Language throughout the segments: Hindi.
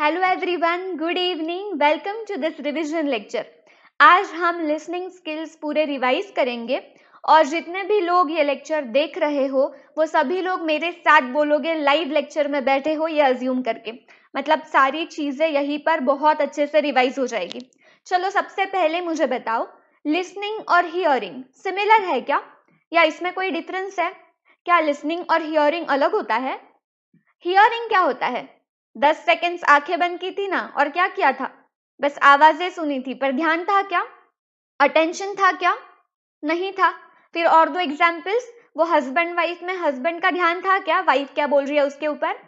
hello everyone good evening welcome to this revision lecture आज हम लिसनिंग स्किल्स पूरे रिवाइज करेंगे और जितने भी लोग ये लेक्चर देख रहे हो वो सभी लोग मेरे साथ बोलोगे लाइव लेक्चर में बैठे हो ये अज्यूम करके मतलब सारी चीज़ें यहीं पर बहुत अच्छे से रिवाइज हो जाएगी चलो सबसे पहले मुझे बताओ लिसनिंग और हियरिंग सिमिलर है क्या या इसमें कोई डिफरेंस है क्या लिसनिंग और हियरिंग अलग होता है हियरिंग क्या होता है दस सेकेंड्स आंखें बंद की थी ना और क्या किया था बस आवाजें सुनी थी पर ध्यान था क्या अटेंशन था क्या नहीं था फिर और दो एग्जाम्पल्स वो हस्बैंड वाइफ में हस्बैंड का ध्यान था क्या वाइफ क्या बोल रही है उसके ऊपर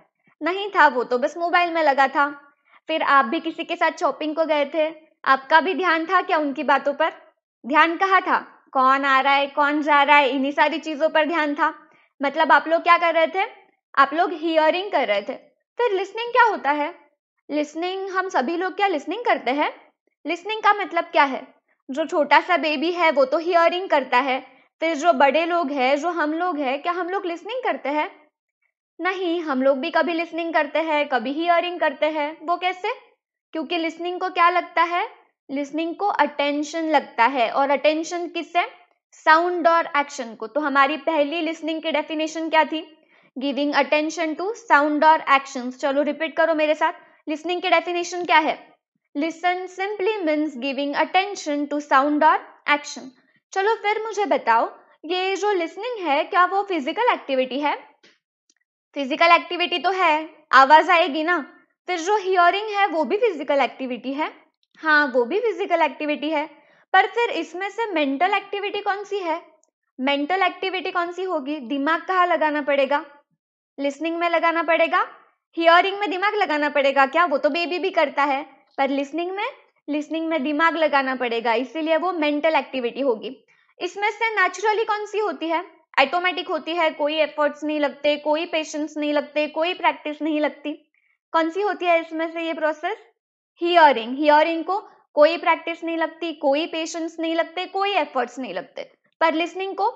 नहीं था वो तो बस मोबाइल में लगा था फिर आप भी किसी के साथ शॉपिंग को गए थे आपका भी ध्यान था क्या उनकी बातों पर ध्यान कहा था कौन आ रहा है कौन जा रहा है इन्हीं सारी चीजों पर ध्यान था मतलब आप लोग क्या कर रहे थे आप लोग हियरिंग कर रहे थे फिर तो लिसनिंग क्या होता है लिसनिंग हम सभी लोग क्या लिसनिंग करते हैं लिसनिंग का मतलब क्या है जो छोटा सा बेबी है वो तो हियरिंग करता है फिर जो बड़े लोग हैं जो हम लोग हैं क्या हम लोग लिसनिंग करते हैं नहीं हम लोग भी कभी लिसनिंग करते हैं कभी हियरिंग करते हैं वो कैसे क्योंकि लिसनिंग को क्या लगता है लिसनिंग को अटेंशन लगता है और अटेंशन किससे साउंड और एक्शन को तो हमारी पहली लिसनिंग की डेफिनेशन क्या थी गिविंग अटेंशन टू साउंड और एक्शन चलो रिपीट करो मेरे साथ लिसनिंग के डेफिनेशन क्या है listen simply means giving attention to sound और एक्शन चलो फिर मुझे बताओ ये जो लिसनिंग है क्या वो फिजिकल एक्टिविटी है फिजिकल एक्टिविटी तो है आवाज आएगी ना फिर जो हियरिंग है वो भी फिजिकल एक्टिविटी है हाँ वो भी फिजिकल एक्टिविटी है पर फिर इसमें से मेंटल एक्टिविटी कौन सी है मेंटल एक्टिविटी कौन सी होगी दिमाग कहाँ लगाना पड़ेगा लिसनिंग में लगाना पड़ेगा हियरिंग में दिमाग लगाना पड़ेगा क्या वो तो बेबी भी करता है पर लिसनिंग में लिसनिंग में दिमाग लगाना पड़ेगा इसीलिए वो मेंटल एक्टिविटी होगी इसमें से नेचुरली कौन सी होती है ऑटोमेटिक होती है कोई एफर्ट्स नहीं लगते कोई पेशेंस नहीं लगते कोई प्रैक्टिस नहीं लगती कौन सी होती है इसमें से ये प्रोसेस हियरिंग हियरिंग को कोई प्रैक्टिस नहीं लगती कोई पेशेंस नहीं लगते कोई एफर्ट्स नहीं लगते पर लिसनिंग को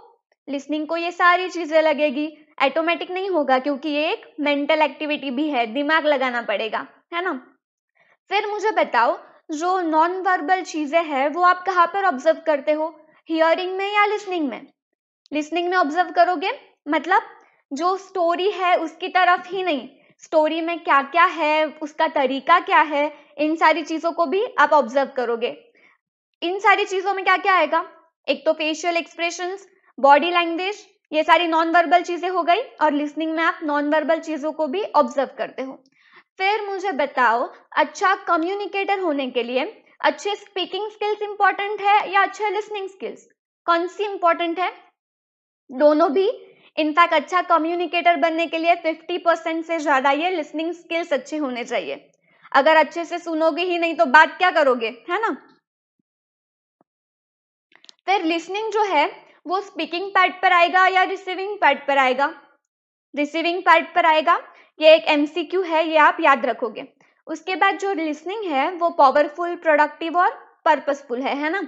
लिसनिंग को ये सारी चीजें लगेगी एटोमेटिक नहीं होगा क्योंकि ये एक मेंटल एक्टिविटी भी है दिमाग लगाना पड़ेगा है ना फिर मुझे बताओ जो नॉन वर्बल चीजें हैं वो आप कहाँ पर ऑब्जर्व करते हो हियरिंग में या लिसनिंग में लिसनिंग में ऑब्जर्व करोगे मतलब जो स्टोरी है उसकी तरफ ही नहीं स्टोरी में क्या क्या है उसका तरीका क्या है इन सारी चीजों को भी आप ऑब्जर्व करोगे इन सारी चीजों में क्या क्या आएगा एक तो फेशियल एक्सप्रेशन बॉडी लैंग्वेज ये सारी नॉन वर्बल चीजें हो गई और लिसनिंग में आप नॉन वर्बल चीजों को भी ऑब्जर्व करते हो फिर मुझे बताओ अच्छा कम्युनिकेटर होने के लिए अच्छे स्पीकिंग स्किल्स इंपॉर्टेंट है या अच्छे लिसनिंग स्किल्स कौन सी इंपॉर्टेंट है दोनों भी इनफैक्ट अच्छा कम्युनिकेटर बनने के लिए 50 परसेंट से ज्यादा ये लिसनिंग स्किल्स अच्छे होने चाहिए अगर अच्छे से सुनोगे ही नहीं तो बात क्या करोगे है ना फिर लिसनिंग जो है वो स्पीकिंग पैड पर आएगा या रिसीविंग पैड पर आएगा रिसीविंग पैड पर आएगा ये एक क्यू है ये आप याद रखोगे उसके बाद जो लिसनिंग है वो पावरफुल प्रोडक्टिव और पर्पसफुल है है ना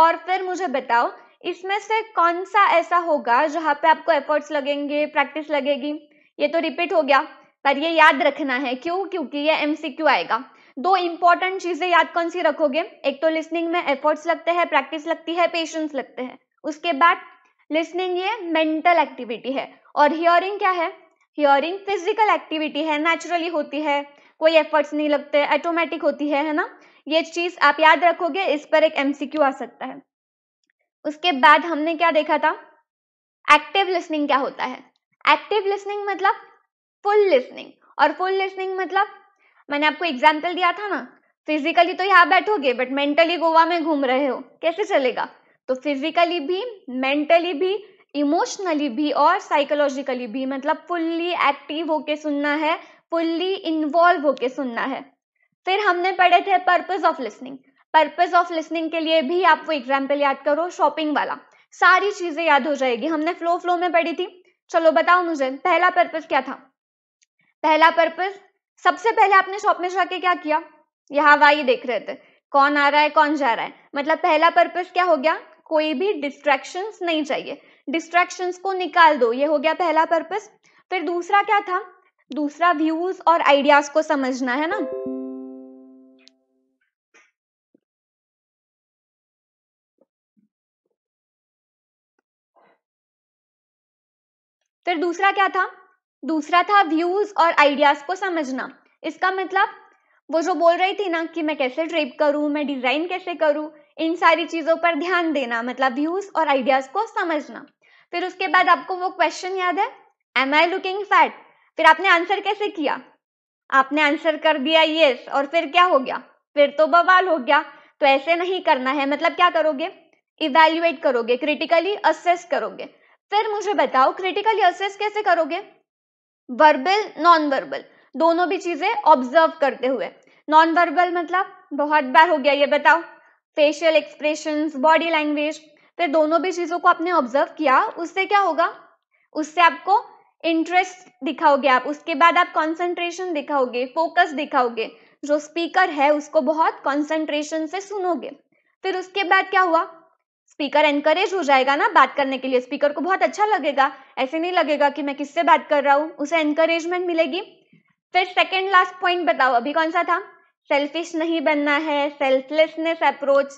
और फिर मुझे बताओ इसमें से कौन सा ऐसा होगा जहाँ पे आपको एफर्ट्स लगेंगे प्रैक्टिस लगेगी ये तो रिपीट हो गया पर ये याद रखना है क्यों क्योंकि ये क्यू आएगा दो इंपॉर्टेंट चीजें याद कौन सी रखोगे एक तो लिसनिंग में एफर्ट्स लगते हैं प्रैक्टिस लगती है पेशेंस लगते हैं उसके बाद लिसनिंग ये मेंटल एक्टिविटी है और हियरिंग क्या है हियरिंग फिजिकल एक्टिविटी है नेचुरली होती है कोई एफर्ट्स नहीं लगते ऑटोमेटिक होती है है ना ये चीज आप याद रखोगे इस पर एक एमसीक्यू आ सकता है उसके बाद हमने क्या देखा था एक्टिव लिसनिंग क्या होता है एक्टिव लिसनिंग मतलब फुल लिसनिंग और फुल लिसनिंग मतलब मैंने आपको एग्जाम्पल दिया था ना फिजिकली तो यहाँ बैठोगे बट मेंटली गोवा में घूम रहे हो कैसे चलेगा तो फिजिकली भी मेंटली भी इमोशनली भी और साइकोलॉजिकली भी मतलब फुल्ली एक्टिव होके सुनना है फुल्ली इन्वॉल्व होके सुनना है फिर हमने पढ़े थे purpose of listening purpose of listening के लिए भी आप वो एग्जाम्पल याद करो शॉपिंग वाला सारी चीजें याद हो जाएगी हमने फ्लो फ्लो में पढ़ी थी चलो बताओ मुझे पहला पर्पज क्या था पहला पर्पज सबसे पहले आपने शॉप में जाके क्या किया यहाँ हवाई देख रहे थे कौन आ रहा है कौन जा रहा है मतलब पहला पर्पज क्या हो गया कोई भी डिस्ट्रेक्शन नहीं चाहिए डिस्ट्रेक्शन को निकाल दो ये हो गया पहला पर्पज फिर दूसरा क्या था दूसरा व्यूज और आइडियाज को समझना है ना फिर दूसरा क्या था दूसरा था व्यूज और आइडियाज को समझना इसका मतलब वो जो बोल रही थी ना कि मैं कैसे ट्रेप करूं मैं डिजाइन कैसे करूं इन सारी चीज़ों पर ध्यान देना मतलब व्यूज और आइडियाज को समझना फिर उसके बाद आपको वो क्वेश्चन याद है एम आई लुकिंग फैट फिर आपने आंसर कैसे किया आपने आंसर कर दिया yes, और फिर क्या हो गया फिर तो बवाल हो गया तो ऐसे नहीं करना है मतलब क्या करोगे इवेल्युएट करोगे क्रिटिकली असेस करोगे फिर मुझे बताओ क्रिटिकली असेस कैसे करोगे वर्बल नॉन वर्बल दोनों भी चीजें ऑब्जर्व करते हुए नॉन वर्बल मतलब बहुत बार हो गया ये बताओ फेशियल एक्सप्रेशन बॉडी लैंग्वेज फिर दोनों भी चीजों को आपने ऑब्जर्व किया उससे क्या होगा उससे आपको इंटरेस्ट दिखाओगे आप उसके बाद आप कॉन्सेंट्रेशन दिखाओगे फोकस दिखाओगे जो स्पीकर है उसको बहुत कॉन्सेंट्रेशन से सुनोगे फिर उसके बाद क्या हुआ स्पीकर एनकरेज हो जाएगा ना बात करने के लिए स्पीकर को बहुत अच्छा लगेगा ऐसे नहीं लगेगा कि मैं किससे बात कर रहा हूँ उसे एनकरेजमेंट मिलेगी फिर सेकेंड लास्ट पॉइंट बताओ अभी कौन सा था सेल्फिश नहीं बनना है सेल्फलेसनेस अप्रोच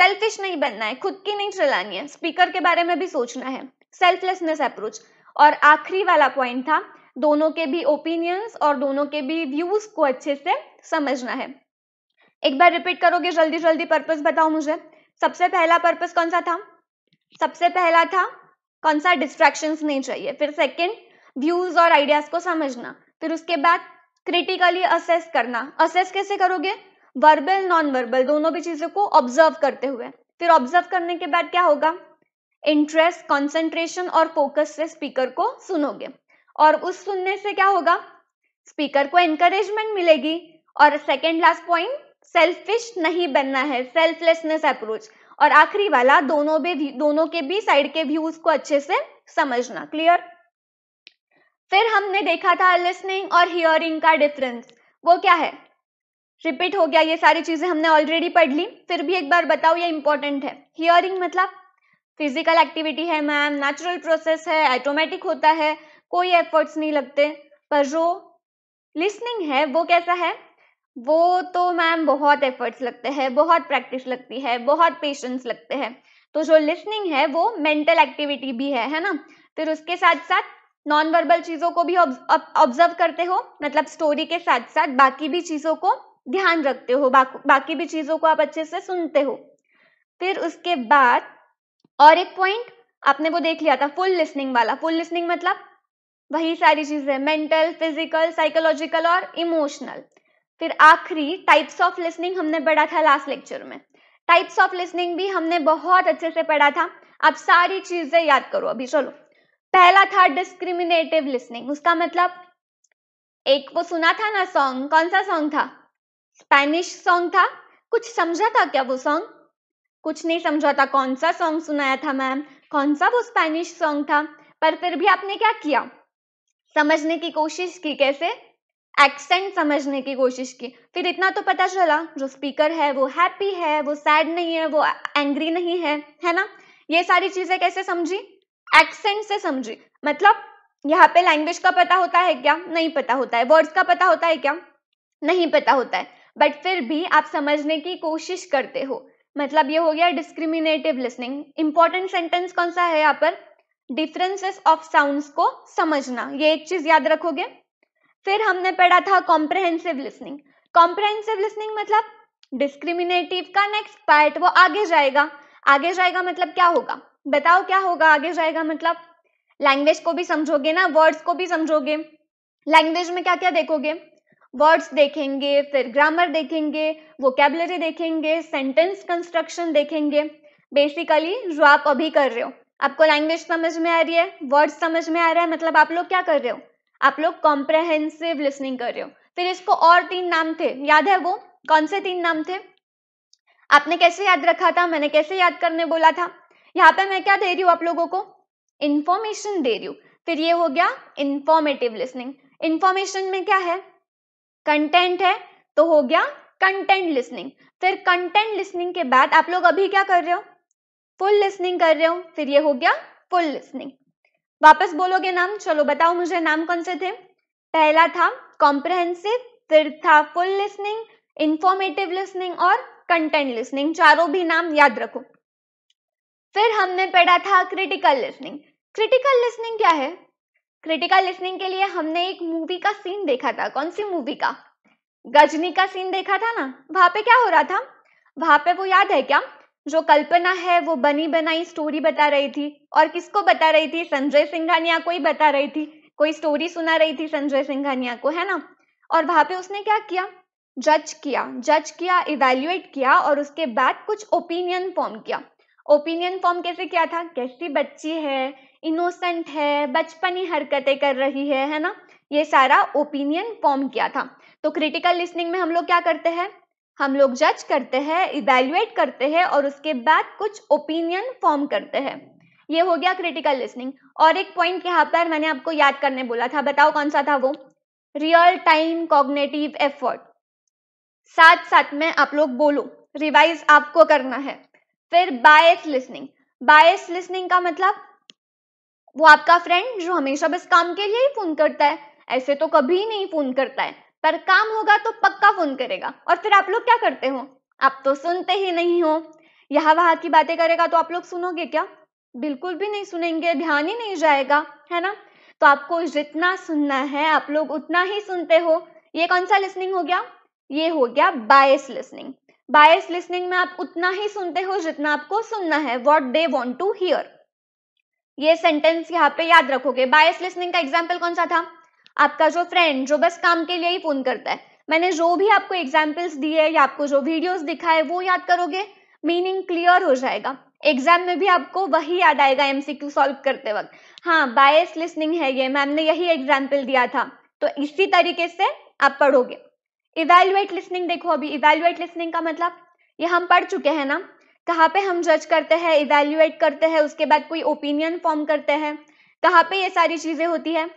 सेल्फिश नहीं बनना है खुद की नहीं चलानी है स्पीकर के बारे में भी सोचना है सेल्फलेसनेस अप्रोच और आखिरी वाला पॉइंट था दोनों के भी ओपिनियंस और दोनों के भी व्यूज को अच्छे से समझना है एक बार रिपीट करोगे जल्दी जल्दी पर्पस बताओ मुझे सबसे पहला पर्पस कौन सा था सबसे पहला था कौन सा डिस्ट्रैक्शन नहीं चाहिए फिर सेकेंड व्यूज और आइडियाज को समझना फिर उसके बाद क्रिटिकली असेस करना असेस कैसे करोगे वर्बल नॉन वर्बल दोनों भी चीजों को ऑब्जर्व करते हुए फिर ऑब्जर्व करने के बाद क्या होगा इंटरेस्ट कंसंट्रेशन और फोकस से स्पीकर को सुनोगे और उस सुनने से क्या होगा स्पीकर को एनकरेजमेंट मिलेगी और सेकेंड लास्ट पॉइंट सेल्फिश नहीं बनना है सेल्फलेसनेस अप्रोच और आखिरी वाला दोनों भी दोनों के भी साइड के व्यूज को अच्छे से समझना क्लियर फिर हमने देखा था लिसनिंग और हियरिंग का डिफरेंस वो क्या है रिपीट हो गया ये सारी चीजें हमने ऑलरेडी पढ़ ली फिर भी एक बार बताओ ये इंपॉर्टेंट है हियरिंग मतलब फिजिकल एक्टिविटी है मैम नेचुरल प्रोसेस है ऑटोमेटिक होता है कोई एफर्ट्स नहीं लगते पर जो लिसनिंग है वो कैसा है वो तो मैम बहुत एफर्ट्स लगते हैं बहुत प्रैक्टिस लगती है बहुत पेशेंस लगते हैं तो जो लिसनिंग है वो मेंटल एक्टिविटी भी है है ना फिर उसके साथ साथ नॉन वर्बल चीजों को भी ऑब्जर्व करते हो मतलब स्टोरी के साथ साथ बाकी भी चीजों को ध्यान रखते हो बाकी भी चीजों को आप अच्छे से सुनते हो फिर उसके बाद और एक पॉइंट आपने वो देख लिया था फुल लिसनिंग वाला फुल लिसनिंग मतलब वही सारी चीजें मेंटल फिजिकल साइकोलॉजिकल और इमोशनल फिर आखिरी टाइप्स ऑफ लिसनिंग हमने पढ़ा था लास्ट लेक्चर में टाइप्स ऑफ लिसनिंग भी हमने बहुत अच्छे से पढ़ा था आप सारी चीजें याद करो अभी चलो पहला था डिस्क्रिमिनेटिव लिसनिंग उसका मतलब एक वो सुना था ना सॉन्ग कौन सा सॉन्ग था स्पेनिश सॉन्ग था कुछ समझा था क्या वो सॉन्ग कुछ नहीं समझा था कौन सा सॉन्ग सुनाया था मैम कौन सा वो स्पेनिश सॉन्ग था पर फिर भी आपने क्या किया समझने की कोशिश की कैसे एक्सेंट समझने की कोशिश की फिर इतना तो पता चला जो स्पीकर है वो हैप्पी है वो सैड नहीं है वो एंग्री नहीं है है ना ये सारी चीजें कैसे समझी एक्सेंट से समझी मतलब यहाँ पे लैंग्वेज का पता होता है क्या नहीं पता होता है वर्ड्स का पता होता है क्या नहीं पता होता है बट फिर भी आप समझने की कोशिश करते हो मतलब ये हो गया डिस्क्रिमिनेटिव लिसनिंग इंपॉर्टेंट सेंटेंस कौन सा है यहाँ पर डिफरेंसेस ऑफ साउंड्स को समझना ये एक चीज याद रखोगे फिर हमने पढ़ा था कॉम्प्रहेंसिव लिसनिंग कॉम्प्रहेंसिव लिसनिंग मतलब डिस्क्रिमिनेटिव का नेक्स्ट पार्ट वो आगे जाएगा आगे जाएगा मतलब क्या होगा बताओ क्या होगा आगे जाएगा मतलब लैंग्वेज को भी समझोगे ना वर्ड्स को भी समझोगे लैंग्वेज में क्या क्या देखोगे वर्ड्स देखेंगे फिर ग्रामर देखेंगे कैबलरी देखेंगे सेंटेंस कंस्ट्रक्शन देखेंगे बेसिकली जो आप अभी कर रहे हो आपको लैंग्वेज समझ में आ रही है वर्ड्स समझ में आ रहा है मतलब आप लोग क्या कर रहे हो आप लोग कॉम्प्रहेंसिव लिसनिंग कर रहे हो फिर इसको और तीन नाम थे याद है वो कौन से तीन नाम थे आपने कैसे याद रखा था मैंने कैसे याद करने बोला था यहाँ पे मैं क्या दे रही हूँ आप लोगों को इंफॉर्मेशन दे रही हूँ फिर ये हो गया इंफॉर्मेटिव लिसनिंग इन्फॉर्मेशन में क्या है कंटेंट है तो हो गया कंटेंट लिसनिंग फिर कंटेंट लिसनिंग के बाद आप लोग अभी क्या कर रहे हो फुल लिसनिंग कर रहे हो फिर ये हो गया फुल लिसनिंग वापस बोलोगे नाम चलो बताओ मुझे नाम कौन से थे पहला था कॉम्प्रहेंसिव फिर था फुल लिसनिंग इन्फॉर्मेटिव लिसनिंग और कंटेंट लिसनिंग चारों भी नाम याद रखो फिर हमने पढ़ा था क्रिटिकल लिसनिंग क्रिटिकल लिसनिंग क्या है क्रिटिकल लिसनिंग के लिए हमने एक मूवी का सीन देखा था कौन सी मूवी का गजनी का सीन देखा था ना वहां पे क्या हो रहा था वहां पे वो याद है क्या जो कल्पना है वो बनी बनाई स्टोरी बता रही थी और किसको बता रही थी संजय सिंघानिया को ही बता रही थी कोई स्टोरी सुना रही थी संजय सिंघानिया को है ना और वहां पे उसने क्या किया जज किया जज किया इवेल्युएट किया और उसके बाद कुछ ओपिनियन फॉर्म किया ओपिनियन फॉर्म कैसे किया था कैसी बच्ची है इनोसेंट है बचपनी हरकतें कर रही है है ना ये सारा ओपिनियन फॉर्म किया था तो क्रिटिकल लिसनिंग में हम लोग क्या करते हैं हम लोग जज करते हैं इवेल्युएट करते हैं और उसके बाद कुछ ओपिनियन फॉर्म करते हैं ये हो गया क्रिटिकल लिसनिंग और एक पॉइंट यहाँ पर मैंने आपको याद करने बोला था बताओ कौन सा था वो रियल टाइम कॉग्नेटिव एफर्ट साथ साथ में आप लोग बोलो रिवाइज आपको करना है फिर बायस लिसनिंग बायस लिसनिंग का मतलब वो आपका फ्रेंड जो हमेशा बस काम के लिए ही फोन करता है ऐसे तो कभी नहीं फोन करता है पर काम होगा तो पक्का फोन करेगा और फिर आप लोग क्या करते हो आप तो सुनते ही नहीं हो यहां वहां की बातें करेगा तो आप लोग सुनोगे क्या बिल्कुल भी नहीं सुनेंगे ध्यान ही नहीं जाएगा है ना तो आपको जितना सुनना है आप लोग उतना ही सुनते हो ये कौन सा लिसनिंग हो गया ये हो गया बायस लिसनिंग बायस लिसनिंग में आप उतना ही सुनते हो जितना आपको सुनना है what they want to hear ये सेंटेंस यहाँ पे याद रखोगे बायस लिसनिंग का एग्जाम्पल कौन सा था आपका जो फ्रेंड जो बस काम के लिए ही फोन करता है मैंने जो भी आपको एग्जाम्पल्स दिए या आपको जो वीडियोस दिखाए वो याद करोगे मीनिंग क्लियर हो जाएगा एग्जाम में भी आपको वही याद आएगा एमसीक्यू सॉल्व करते वक्त हाँ बायस लिसनिंग है ये मैम ने यही एग्जाम्पल दिया था तो इसी तरीके से आप पढ़ोगे इवेल्युएट लिसनिंग देखो अभी इवेल्युएट लिसनिंग का मतलब ये हम पढ़ चुके हैं ना कहाँ पे हम जज करते हैं इवेल्युएट करते हैं उसके बाद कोई ओपिनियन फॉर्म करते हैं कहाँ पे ये सारी चीजें होती है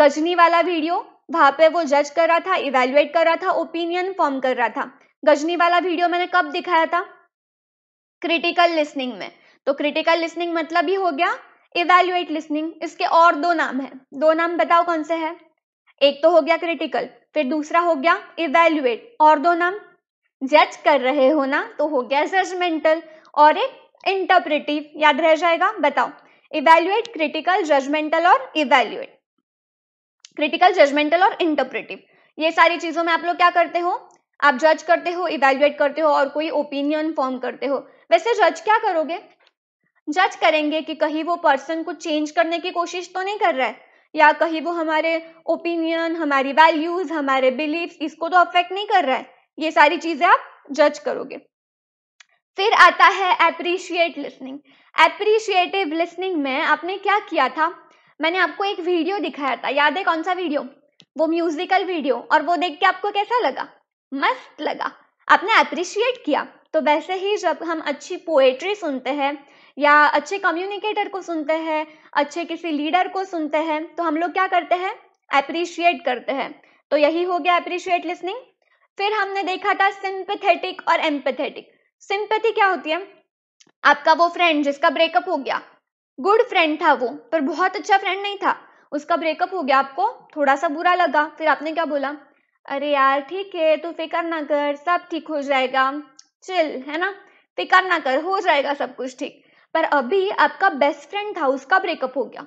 गजनी वाला वीडियो वहां पे वो जज कर रहा था इवेल्युएट कर रहा था ओपिनियन फॉर्म कर रहा था गजनी वाला वीडियो मैंने कब दिखाया था क्रिटिकल लिसनिंग में तो क्रिटिकल लिसनिंग मतलब ही हो गया इवेल्युएट लिसनिंग इसके और दो नाम है दो नाम बताओ कौन से है एक तो हो गया क्रिटिकल फिर दूसरा हो गया इवेल्युएट और दो नाम जज कर रहे हो ना तो हो गया जजमेंटल और एक इंटरप्रेटिव याद रह जाएगा बताओ इवेल्युएट क्रिटिकल जजमेंटल और इवेल्युएट क्रिटिकल जजमेंटल और इंटरप्रेटिव ये सारी चीजों में आप लोग क्या करते हो आप जज करते हो इवेल्युएट करते हो और कोई ओपिनियन फॉर्म करते हो वैसे जज क्या करोगे जज करेंगे कि कहीं वो पर्सन कुछ चेंज करने की कोशिश तो नहीं कर रहा है या कहीं वो हमारे ओपिनियन हमारी वैल्यूज हमारे बिलीफ इसको तो अफेक्ट नहीं कर रहा है ये सारी चीजें आप जज करोगे फिर आता है अप्रिशिएट लिसनिंग एप्रीशिएटिव लिसनिंग में आपने क्या किया था मैंने आपको एक वीडियो दिखाया था याद है कौन सा वीडियो वो म्यूजिकल वीडियो और वो देख के आपको कैसा लगा मस्त लगा आपने अप्रिशिएट किया तो वैसे ही जब हम अच्छी पोएट्री सुनते हैं या अच्छे कम्युनिकेटर को सुनते हैं अच्छे किसी लीडर को सुनते हैं तो हम लोग क्या करते हैं अप्रिशिएट करते हैं तो यही हो गया अप्रिशिएट लिसनिंग फिर हमने देखा था सिंपथेटिक और एम्पथेटिक सिंपथी क्या होती है आपका वो फ्रेंड जिसका ब्रेकअप हो गया गुड फ्रेंड था वो पर बहुत अच्छा फ्रेंड नहीं था उसका ब्रेकअप हो गया आपको थोड़ा सा बुरा लगा फिर आपने क्या बोला अरे यार ठीक है तू फिक्र ना कर सब ठीक हो जाएगा चिल है ना फिक्र ना कर हो जाएगा सब कुछ ठीक पर अभी आपका बेस्ट फ्रेंड था उसका ब्रेकअप हो गया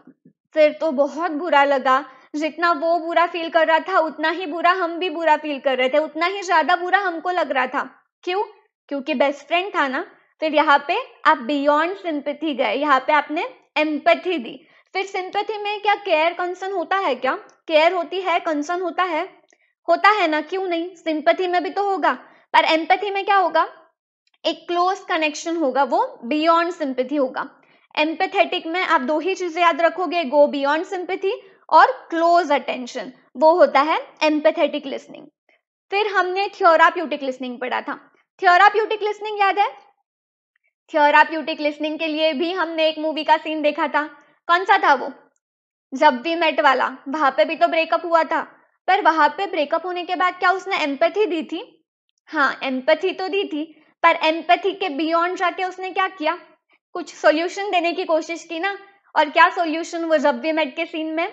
फिर तो बहुत बुरा लगा जितना वो बुरा फील कर रहा था उतना ही बुरा हम भी बुरा फील कर रहे थे उतना ही ज्यादा बुरा हमको लग रहा था क्यों क्योंकि बेस्ट फ्रेंड था ना फिर यहाँ पे आप बियॉन्ड सिंपथी गए यहाँ पे आपने एम्पथी दी फिर सिंपथी में क्या केयर कंसर्न होता है क्या केयर होती है कंसर्न होता है होता है ना क्यों नहीं सिंपथी में भी तो होगा पर एम्पथी में क्या होगा एक क्लोज कनेक्शन होगा वो बियॉन्ड सिंपथी होगा एम्पेथेटिक में आप दो ही चीजें याद रखोगे गो बियॉन्ड सिंपथी और क्लोज अटेंशन वो होता है एम्पेथेटिक लिसनिंग फिर हमने थियोराप्यूटिक लिसनिंग पढ़ा था थियोराप्यूटिक लिसनिंग याद है थियोराप्यूटिक लिसनिंग के लिए भी हमने एक मूवी का सीन देखा था कौन सा था वो जब भी मेट वाला वहां पे भी तो ब्रेकअप हुआ था पर वहां पे ब्रेकअप होने के बाद क्या उसने एम्पथी दी थी हाँ एम्पथी तो दी थी पर एम्पथी के बियॉन्ड जाके उसने क्या किया कुछ सॉल्यूशन देने की कोशिश की ना और क्या सॉल्यूशन वो जब भी मेट के सीन में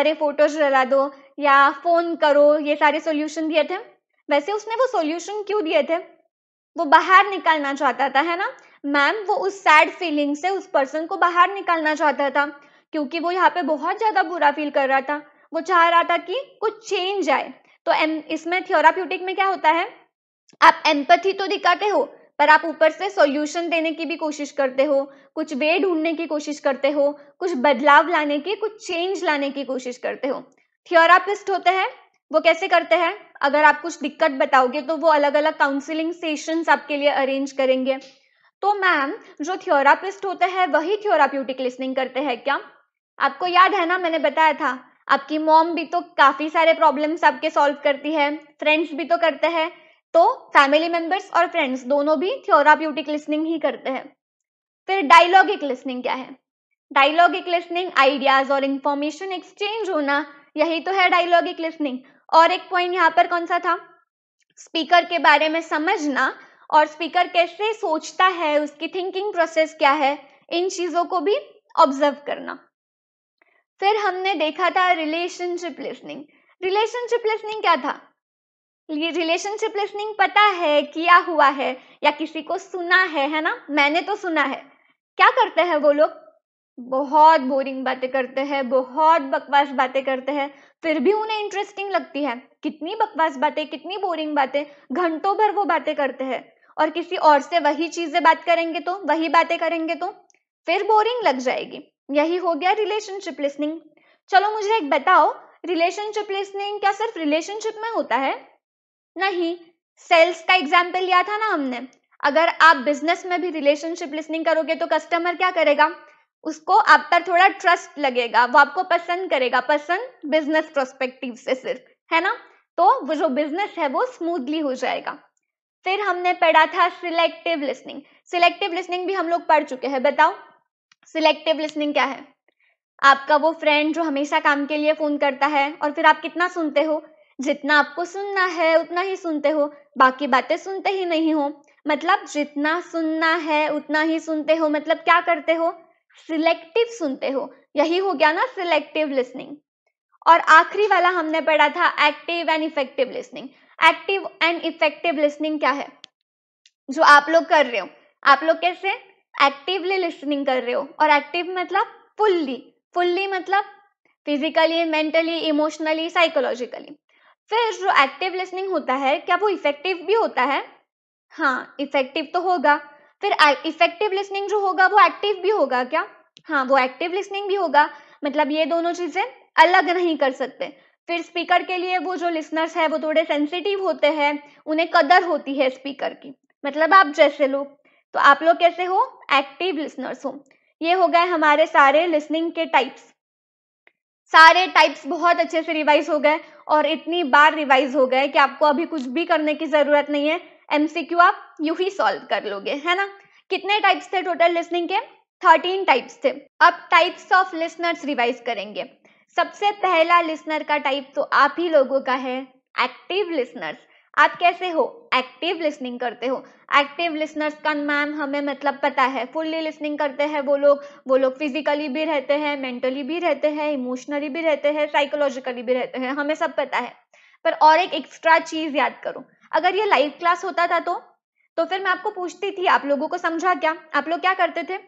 अरे फोटोज जला दो या फोन करो ये सारे सॉल्यूशन दिए थे वैसे उसने वो सॉल्यूशन क्यों दिए थे वो बाहर निकालना चाहता था है ना मैम वो उस सैड फीलिंग से उस पर्सन को बाहर निकालना चाहता था क्योंकि वो यहाँ पे बहुत ज्यादा बुरा फील कर रहा था वो चाह रहा था कि कुछ चेंज आए तो इसमें थियोराप्यूटिक में क्या होता है आप एम्पथी तो दिखाते हो पर आप ऊपर से सॉल्यूशन देने की भी कोशिश करते हो कुछ वे ढूंढने की कोशिश करते हो कुछ बदलाव लाने की कुछ चेंज लाने की कोशिश करते हो थियोरापिस्ट होते हैं वो कैसे करते हैं अगर आप कुछ दिक्कत बताओगे तो वो अलग अलग काउंसिलिंग सेशंस आपके लिए अरेंज करेंगे तो मैम जो थियोरापिस्ट होते हैं वही थियोराप्यूटिक लिसनिंग करते हैं क्या आपको याद है ना मैंने बताया था आपकी मॉम भी तो काफी सारे प्रॉब्लम्स आपके सॉल्व करती है फ्रेंड्स भी तो करते हैं तो फैमिली मेंबर्स और फ्रेंड्स दोनों भी थियोराप्यूटिक लिसनिंग ही करते हैं फिर डायलॉगिक लिसनिंग क्या है डायलॉगिक लिसनिंग आइडियाज और इंफॉर्मेशन एक्सचेंज होना यही तो है डायलॉगिक लिसनिंग और एक पॉइंट यहाँ पर कौन सा था स्पीकर के बारे में समझना और स्पीकर कैसे सोचता है उसकी थिंकिंग प्रोसेस क्या है इन चीजों को भी ऑब्जर्व करना फिर हमने देखा था रिलेशनशिप लिसनिंग रिलेशनशिप लिसनिंग क्या था ये रिलेशनशिप लिसनिंग पता है किया हुआ है या किसी को सुना है है ना मैंने तो सुना है क्या करते हैं वो लोग बहुत बोरिंग बातें करते हैं बहुत बकवास बातें करते हैं फिर भी उन्हें इंटरेस्टिंग लगती है कितनी बकवास बातें कितनी बोरिंग बातें घंटों भर वो बातें करते हैं और किसी और से वही चीजें बात करेंगे तो वही बातें करेंगे तो फिर बोरिंग लग जाएगी यही हो गया रिलेशनशिप लिसनिंग चलो मुझे एक बताओ रिलेशनशिप लिसनिंग क्या सिर्फ रिलेशनशिप में होता है नहीं सेल्स का एग्जाम्पल लिया था ना हमने अगर आप बिजनेस में भी रिलेशनशिप लिसनिंग करोगे तो कस्टमर क्या करेगा उसको आप पर थोड़ा ट्रस्ट लगेगा वो आपको पसंद करेगा पसंद बिजनेस प्रोस्पेक्टिव से सिर्फ है ना तो वो जो बिजनेस है वो स्मूथली हो जाएगा फिर हमने पढ़ा था सिलेक्टिव लिसनिंग सिलेक्टिव लिसनिंग भी हम लोग पढ़ चुके हैं बताओ सिलेक्टिव लिसनिंग क्या है आपका वो फ्रेंड जो हमेशा काम के लिए फोन करता है और फिर आप कितना सुनते हो जितना आपको सुनना है उतना ही सुनते हो बाकी बातें सुनते ही नहीं हो मतलब जितना सुनना है उतना ही सुनते हो मतलब क्या करते हो सिलेक्टिव सुनते हो यही हो गया ना सिलेक्टिव लिसनिंग और आखिरी वाला हमने पढ़ा था active and effective listening active and effective listening क्या है जो आप लोग कर रहे हो आप लोग कैसे एक्टिवली लिसनिंग कर रहे हो और एक्टिव मतलब फुल्ली फुल्ली मतलब फिजिकली मेंटली इमोशनली साइकोलॉजिकली फिर जो एक्टिव लिसनिंग होता है क्या वो इफेक्टिव भी होता है हाँ इफेक्टिव तो होगा फिर इफेक्टिव लिसनिंग जो होगा वो एक्टिव भी होगा क्या हाँ वो एक्टिव लिसनिंग भी होगा मतलब ये दोनों चीजें अलग नहीं कर सकते फिर स्पीकर के लिए वो जो लिसनर्स है वो थोड़े सेंसिटिव होते हैं उन्हें कदर होती है स्पीकर की मतलब आप जैसे लोग तो आप लोग कैसे हो एक्टिव लिसनर्स हो ये हो गए हमारे सारे लिसनिंग के टाइप्स सारे टाइप्स बहुत अच्छे से रिवाइज हो गए और इतनी बार रिवाइज हो गए कि आपको अभी कुछ भी करने की जरूरत नहीं है एमसीक्यू आप यू ही सॉल्व कर लोगे है ना कितने टाइप्स थे टोटल लिसनिंग के थर्टीन टाइप्स थे अब टाइप्स ऑफ लिसनर्स रिवाइज करेंगे सबसे पहला लिसनर का टाइप तो आप ही लोगों का है एक्टिव लिसनर्स आप कैसे हो एक्टिव लिसनिंग करते हो एक्टिव लिसनर्स का मैम हमें मतलब पता है फुल्ली लिसनिंग करते हैं वो लोग वो लोग फिजिकली भी रहते हैं मेंटली भी रहते हैं इमोशनली भी रहते हैं साइकोलॉजिकली भी रहते हैं हमें सब पता है पर और एक एक्स्ट्रा चीज याद करो अगर ये लाइव क्लास होता था तो तो फिर मैं आपको पूछती थी आप लोगों को समझा क्या आप लोग क्या करते थे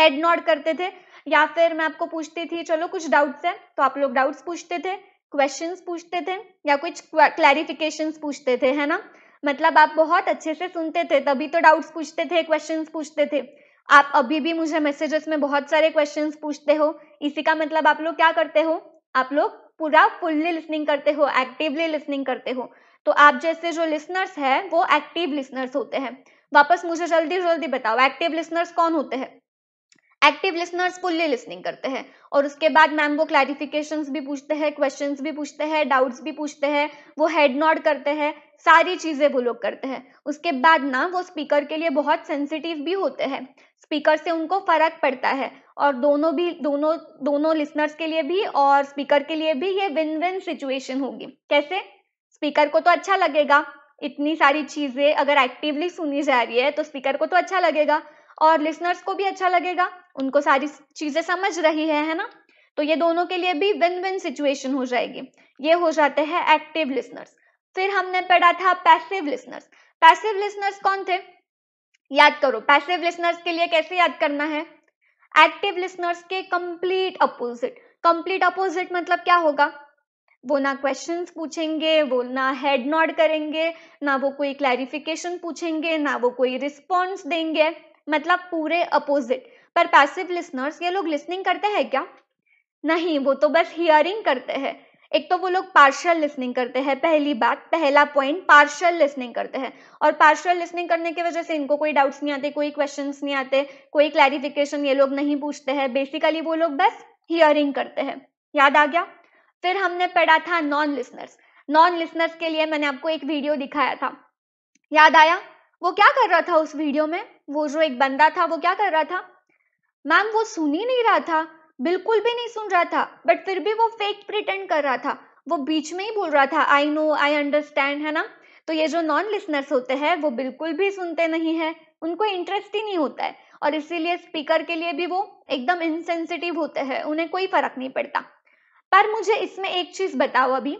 हेड नॉड करते थे या फिर मैं आपको पूछती थी चलो कुछ डाउट्स हैं तो आप लोग डाउट्स पूछते थे क्वेश्चंस पूछते थे या कुछ क्लैरिफिकेशंस पूछते थे है ना मतलब आप बहुत अच्छे से सुनते थे तभी तो डाउट्स पूछते थे क्वेश्चंस पूछते थे आप अभी भी मुझे मैसेजेस में बहुत सारे क्वेश्चंस पूछते हो इसी का मतलब आप लोग क्या करते हो आप लोग पूरा फुल्ली लिसनिंग करते हो एक्टिवली लिसनिंग करते हो तो आप जैसे जो लिसनर्स है वो एक्टिव लिसनर्स होते हैं वापस मुझे जल्दी जल्दी बताओ एक्टिव लिसनर्स कौन होते हैं एक्टिव लिसनर्स फुल्ली लिसनिंग करते हैं और उसके बाद मैम वो क्लैरिफिकेशंस भी पूछते हैं क्वेश्चंस भी पूछते हैं डाउट्स भी पूछते हैं वो हेड नॉड करते हैं सारी चीज़ें वो लोग करते हैं उसके बाद ना वो स्पीकर के लिए बहुत सेंसिटिव भी होते हैं स्पीकर से उनको फ़र्क पड़ता है और दोनों भी दोनों दोनों लिसनर्स के लिए भी और स्पीकर के लिए भी ये विन विन सिचुएशन होगी कैसे स्पीकर को तो अच्छा लगेगा इतनी सारी चीज़ें अगर एक्टिवली सुनी जा रही है तो स्पीकर को तो अच्छा लगेगा और लिसनर्स को भी अच्छा लगेगा उनको सारी चीजें समझ रही है है ना तो ये दोनों के लिए भी विन विन सिचुएशन हो जाएगी ये हो जाते हैं एक्टिव लिसनर्स फिर हमने पढ़ा था पैसिव लिसनर्स पैसिव लिसनर्स कौन थे याद करो पैसिव लिसनर्स के लिए कैसे याद करना है एक्टिव लिसनर्स के कंप्लीट अपोजिट कंप्लीट अपोजिट मतलब क्या होगा वो ना क्वेश्चंस पूछेंगे वो ना हेड नॉड करेंगे ना वो कोई क्लैरिफिकेशन पूछेंगे ना वो कोई रिस्पॉन्स देंगे मतलब पूरे अपोजिट पर पैसिव लिसनर्स ये लोग लिसनिंग करते हैं क्या नहीं वो तो बस हियरिंग करते हैं एक तो वो लोग पार्शल लिसनिंग करते हैं पहली बात पहला पॉइंट पार्शल लिसनिंग करते हैं और पार्शल लिसनिंग करने की वजह से इनको कोई डाउट्स नहीं आते कोई क्वेश्चंस नहीं आते कोई क्लैरिफिकेशन ये लोग नहीं पूछते हैं बेसिकली वो लोग बस हियरिंग करते हैं याद आ गया फिर हमने पढ़ा था नॉन लिसनर्स नॉन लिसनर्स के लिए मैंने आपको एक वीडियो दिखाया था याद आया वो क्या कर रहा था उस वीडियो में वो जो एक बंदा था वो क्या कर रहा था मैम वो सुन ही नहीं रहा था बिल्कुल भी नहीं सुन रहा था बट फिर भी वो फेक प्रिटेंड कर रहा था वो बीच में ही बोल रहा था आई नो आई अंडरस्टैंड है ना तो ये जो नॉन लिसनर्स होते हैं वो बिल्कुल भी सुनते नहीं है उनको इंटरेस्ट ही नहीं होता है और इसीलिए स्पीकर के लिए भी वो एकदम इनसेंसिटिव होते हैं उन्हें कोई फर्क नहीं पड़ता पर मुझे इसमें एक चीज बताओ अभी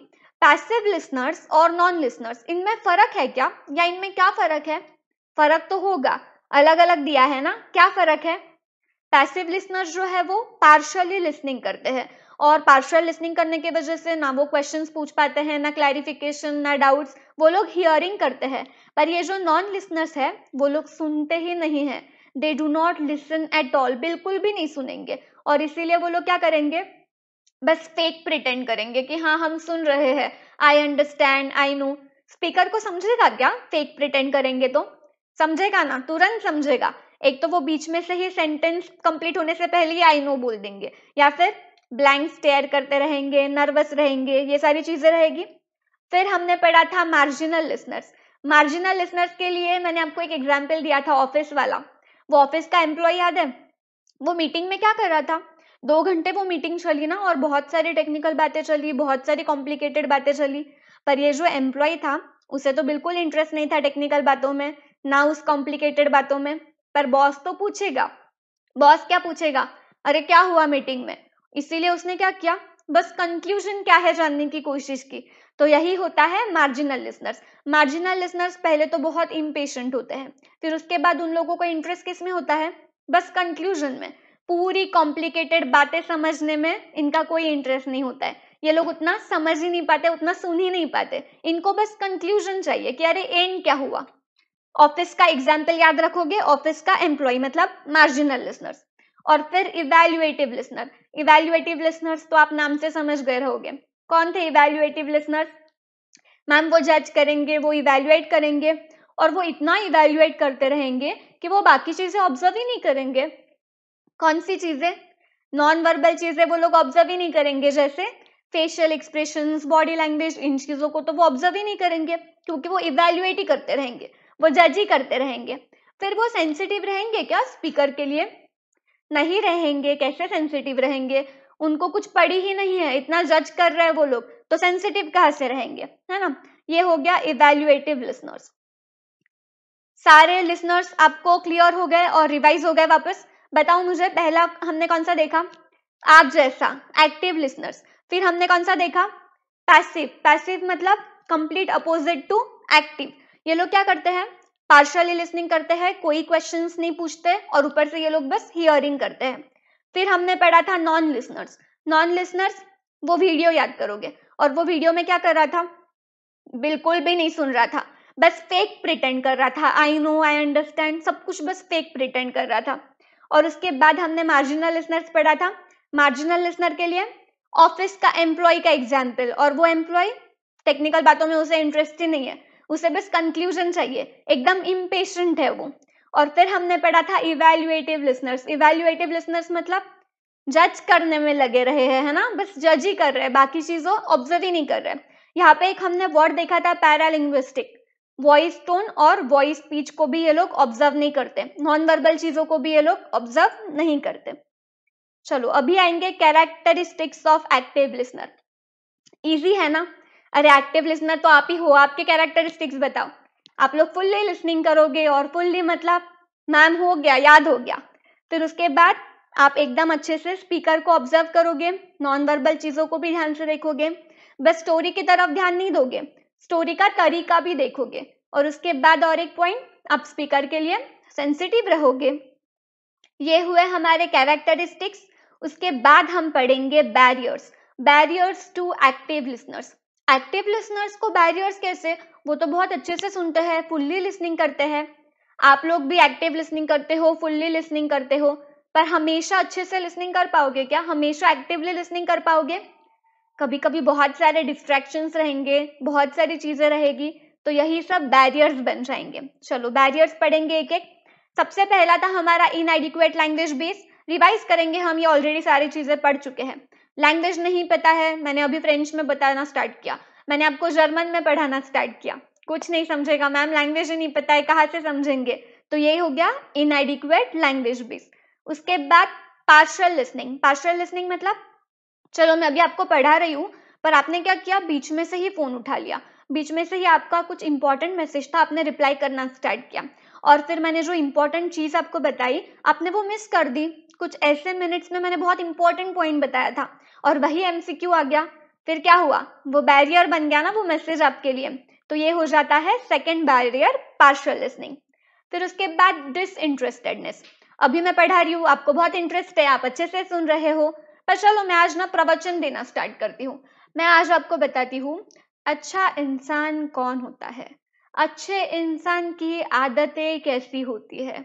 पैसिव लिसनर्स और नॉन लिसनर्स इनमें फर्क है क्या या इनमें क्या फर्क है फर्क तो होगा अलग अलग दिया है ना क्या फर्क है पैसिव लिसनर जो है वो पार्शली लिसनिंग करते हैं और पार्शल लिसनिंग करने की वजह से ना वो क्वेश्चंस पूछ पाते हैं ना क्लैरिफिकेशन ना डाउट्स वो लोग हियरिंग करते हैं पर ये जो नॉन लिसनर्स है वो लोग सुनते ही नहीं है they do not listen at all बिल्कुल भी नहीं सुनेंगे और इसीलिए वो लोग क्या करेंगे बस फेक प्रिटेंड करेंगे कि हाँ हम सुन रहे हैं I understand I know speaker को समझेगा क्या फेक प्रिटेंड करेंगे तो समझेगा ना तुरंत समझेगा एक तो वो बीच में से ही सेंटेंस कंप्लीट होने से पहले ही आई नो बोल देंगे या फिर ब्लैंक स्टेयर करते रहेंगे नर्वस रहेंगे ये सारी चीजें रहेगी फिर हमने पढ़ा था मार्जिनल लिसनर्स मार्जिनल लिसनर्स के लिए मैंने आपको एक एग्जाम्पल दिया था ऑफिस वाला वो ऑफिस का एम्प्लॉय याद है वो मीटिंग में क्या कर रहा था दो घंटे वो मीटिंग चली ना और बहुत सारी टेक्निकल बातें चली बहुत सारी कॉम्प्लिकेटेड बातें चली पर ये जो एम्प्लॉय था उसे तो बिल्कुल इंटरेस्ट नहीं था टेक्निकल बातों में ना उस कॉम्प्लिकेटेड बातों में पर बॉस तो पूछेगा बॉस क्या पूछेगा अरे क्या हुआ मीटिंग में इसीलिए उसने क्या किया बस कंक्लूजन क्या है जानने की कोशिश की तो यही होता है मार्जिनल लिसनर्स मार्जिनल लिसनर्स पहले तो बहुत इम्पेशेंट होते हैं फिर उसके बाद उन लोगों को इंटरेस्ट किस में होता है बस कंक्लूजन में पूरी कॉम्प्लिकेटेड बातें समझने में इनका कोई इंटरेस्ट नहीं होता है ये लोग उतना समझ ही नहीं पाते उतना सुन ही नहीं पाते इनको बस कंक्लूजन चाहिए कि अरे एंड क्या हुआ ऑफिस का एग्जाम्पल याद रखोगे ऑफिस का एम्प्लॉय मतलब मार्जिनल लिसनर्स और फिर इवेल्युएटिव लिसनर इवेल्युएटिव लिसनर्स तो आप नाम से समझ गए रहोगे कौन थे इवेल्युएटिव लिसनर्स मैम वो जज करेंगे वो इवेल्युएट करेंगे और वो इतना इवेल्युएट करते रहेंगे कि वो बाकी चीजें ऑब्जर्व ही नहीं करेंगे कौन सी चीजें नॉन वर्बल चीजें वो लोग ऑब्जर्व ही नहीं करेंगे जैसे फेशियल एक्सप्रेशन बॉडी लैंग्वेज इन चीजों को तो वो ऑब्जर्व ही नहीं करेंगे क्योंकि वो इवेल्युएट ही करते रहेंगे वो जज ही करते रहेंगे फिर वो सेंसिटिव रहेंगे क्या स्पीकर के लिए नहीं रहेंगे कैसे सेंसिटिव रहेंगे उनको कुछ पड़ी ही नहीं है इतना जज कर रहे हैं वो लोग तो सेंसिटिव कहाँ से रहेंगे है ना ये हो गया इवेल्युएटिव लिसनर्स सारे लिसनर्स आपको क्लियर हो गए और रिवाइज हो गए वापस बताओ मुझे पहला हमने कौन सा देखा आप जैसा एक्टिव लिसनर्स फिर हमने कौन सा देखा पैसिव पैसिव मतलब कंप्लीट अपोजिट टू एक्टिव ये लोग क्या करते हैं पार्शली लिसनिंग करते हैं कोई क्वेश्चन नहीं पूछते और ऊपर से ये लोग बस हियरिंग करते हैं फिर हमने पढ़ा था नॉन लिसनर्स नॉन लिसनर्स वो वीडियो याद करोगे और वो वीडियो में क्या कर रहा था बिल्कुल भी नहीं सुन रहा था बस फेक प्रिटेंड कर रहा था आई नो आई अंडरस्टैंड सब कुछ बस फेक प्रिटेंड कर रहा था और उसके बाद हमने मार्जिनल लिसनर्स पढ़ा था मार्जिनल लिसनर के लिए ऑफिस का एम्प्लॉय का एग्जाम्पल और वो एम्प्लॉय टेक्निकल बातों में उसे इंटरेस्ट ही नहीं है उसे बस कंक्लूजन चाहिए एकदम इम्पेशेंट है वो और फिर हमने पढ़ा था इवेल्युएटिव लिसनर्स इवेल्युएटिव लिसनर्स मतलब जज करने में लगे रहे हैं है ना बस जज ही कर रहे हैं बाकी चीजों ऑब्जर्व ही नहीं कर रहे यहाँ पे एक हमने वर्ड देखा था पैरालिंग्विस्टिक वॉइस टोन और वॉइस स्पीच को भी ये लोग ऑब्जर्व नहीं करते नॉन वर्बल चीजों को भी ये लोग ऑब्जर्व नहीं करते चलो अभी आएंगे characteristics of active listener easy है ना अरे एक्टिव लिसनर तो आप ही हो आपके कैरेक्टरिस्टिक्स बताओ आप लोग फुल्ली लिसनिंग करोगे और फुल्ली मतलब मैम हो गया याद हो गया फिर उसके बाद आप एकदम अच्छे से स्पीकर को ऑब्जर्व करोगे नॉन वर्बल चीज़ों को भी ध्यान से देखोगे बस स्टोरी की तरफ ध्यान नहीं दोगे स्टोरी का तरीका भी देखोगे और उसके बाद और एक पॉइंट आप स्पीकर के लिए सेंसिटिव रहोगे ये हुए हमारे कैरेक्टरिस्टिक्स उसके बाद हम पढ़ेंगे barriers barriers to active listeners active listeners को बैरियर्स कैसे वो तो बहुत अच्छे से सुनते हैं फुल्ली लिसनिंग करते हैं आप लोग भी एक्टिव लिसनिंग करते हो फुल्ली लिसनिंग करते हो पर हमेशा अच्छे से लिसनिंग कर पाओगे क्या हमेशा एक्टिवली लिसनिंग कर पाओगे कभी कभी बहुत सारे डिस्ट्रैक्शंस रहेंगे बहुत सारी चीज़ें रहेगी तो यही सब बैरियर्स बन जाएंगे चलो बैरियर्स पढ़ेंगे एक एक सबसे पहला था हमारा इनएडिक्वेट लैंग्वेज बेस रिवाइज करेंगे हम ये ऑलरेडी सारी चीज़ें पढ़ चुके हैं लैंग्वेज नहीं पता है मैंने अभी फ्रेंच में बताना स्टार्ट किया मैंने आपको जर्मन में पढ़ाना स्टार्ट किया कुछ नहीं समझेगा मैम लैंग्वेज ही नहीं पता है कहाँ से समझेंगे तो ये हो गया इन एडिक्वेट लैंग्वेज बेस उसके बाद पार्शल लिसनिंग पार्शल लिसनिंग मतलब चलो मैं अभी आपको पढ़ा रही हूँ पर आपने क्या किया बीच में से ही फोन उठा लिया बीच में से ही आपका कुछ इंपॉर्टेंट मैसेज था आपने रिप्लाई करना स्टार्ट किया और फिर मैंने जो इम्पोर्टेंट चीज़ आपको बताई आपने वो मिस कर दी कुछ ऐसे मिनट्स में मैंने बहुत इंपॉर्टेंट पॉइंट बताया था और वही एम आ गया फिर क्या हुआ वो बैरियर बन गया ना वो मैसेज आपके लिए तो ये हो जाता है सेकेंड बैरियर पार्शल लिसनिंग फिर उसके बाद डिसइंटरेस्टेडनेस अभी मैं पढ़ा रही हूँ आपको बहुत इंटरेस्ट है आप अच्छे से सुन रहे हो पर चलो मैं आज ना प्रवचन देना स्टार्ट करती हूँ मैं आज आपको बताती हूँ अच्छा इंसान कौन होता है अच्छे इंसान की आदतें कैसी होती है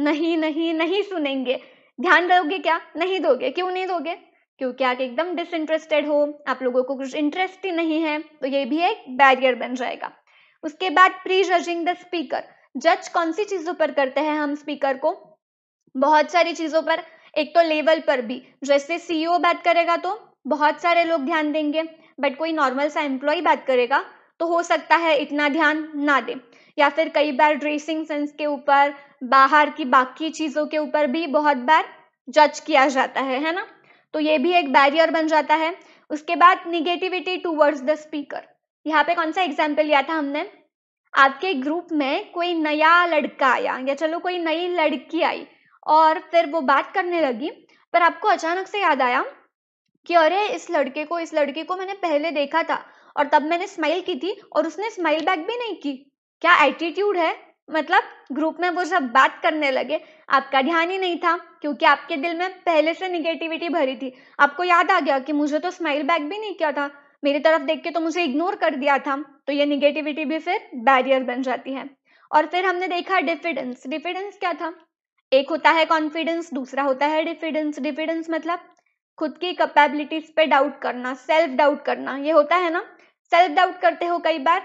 नहीं नहीं नहीं सुनेंगे ध्यान दोगे क्या नहीं दोगे क्यों नहीं दोगे क्योंकि आप एकदम डिसइंटरेस्टेड हो आप लोगों को कुछ इंटरेस्ट ही नहीं है तो ये भी एक बैरियर बन जाएगा उसके बाद प्री जजिंग द स्पीकर जज कौन सी चीजों पर करते हैं हम स्पीकर को बहुत सारी चीजों पर एक तो लेवल पर भी जैसे सीईओ e बात करेगा तो बहुत सारे लोग ध्यान देंगे बट कोई नॉर्मल सा एम्प्लॉय बात करेगा तो हो सकता है इतना ध्यान ना दें या फिर कई बार ड्रेसिंग सेंस के ऊपर बाहर की बाकी चीज़ों के ऊपर भी बहुत बार जज किया जाता है है ना तो ये भी एक बैरियर बन जाता है उसके बाद निगेटिविटी टूवर्ड्स द स्पीकर यहाँ पे कौन सा एग्जाम्पल लिया था हमने आपके ग्रुप में कोई नया लड़का आया या चलो कोई नई लड़की आई और फिर वो बात करने लगी पर आपको अचानक से याद आया कि अरे इस लड़के को इस लड़के को मैंने पहले देखा था और तब मैंने स्माइल की थी और उसने स्माइल बैक भी नहीं की क्या एटीट्यूड है मतलब ग्रुप में वो सब बात करने लगे आपका ध्यान ही नहीं था क्योंकि आपके दिल में पहले से निगेटिविटी भरी थी आपको याद आ गया कि मुझे तो स्माइल बैक भी नहीं किया था मेरी तरफ देख के तो मुझे इग्नोर कर दिया था तो ये निगेटिविटी भी फिर बैरियर बन जाती है और फिर हमने देखा डिफिडेंस डिफिडेंस क्या था एक होता है कॉन्फिडेंस दूसरा होता है डिफिडेंस डिफिडेंस मतलब खुद की कैपेबिलिटीज पे डाउट करना सेल्फ डाउट करना ये होता है ना सेल्फ डाउट करते हो कई बार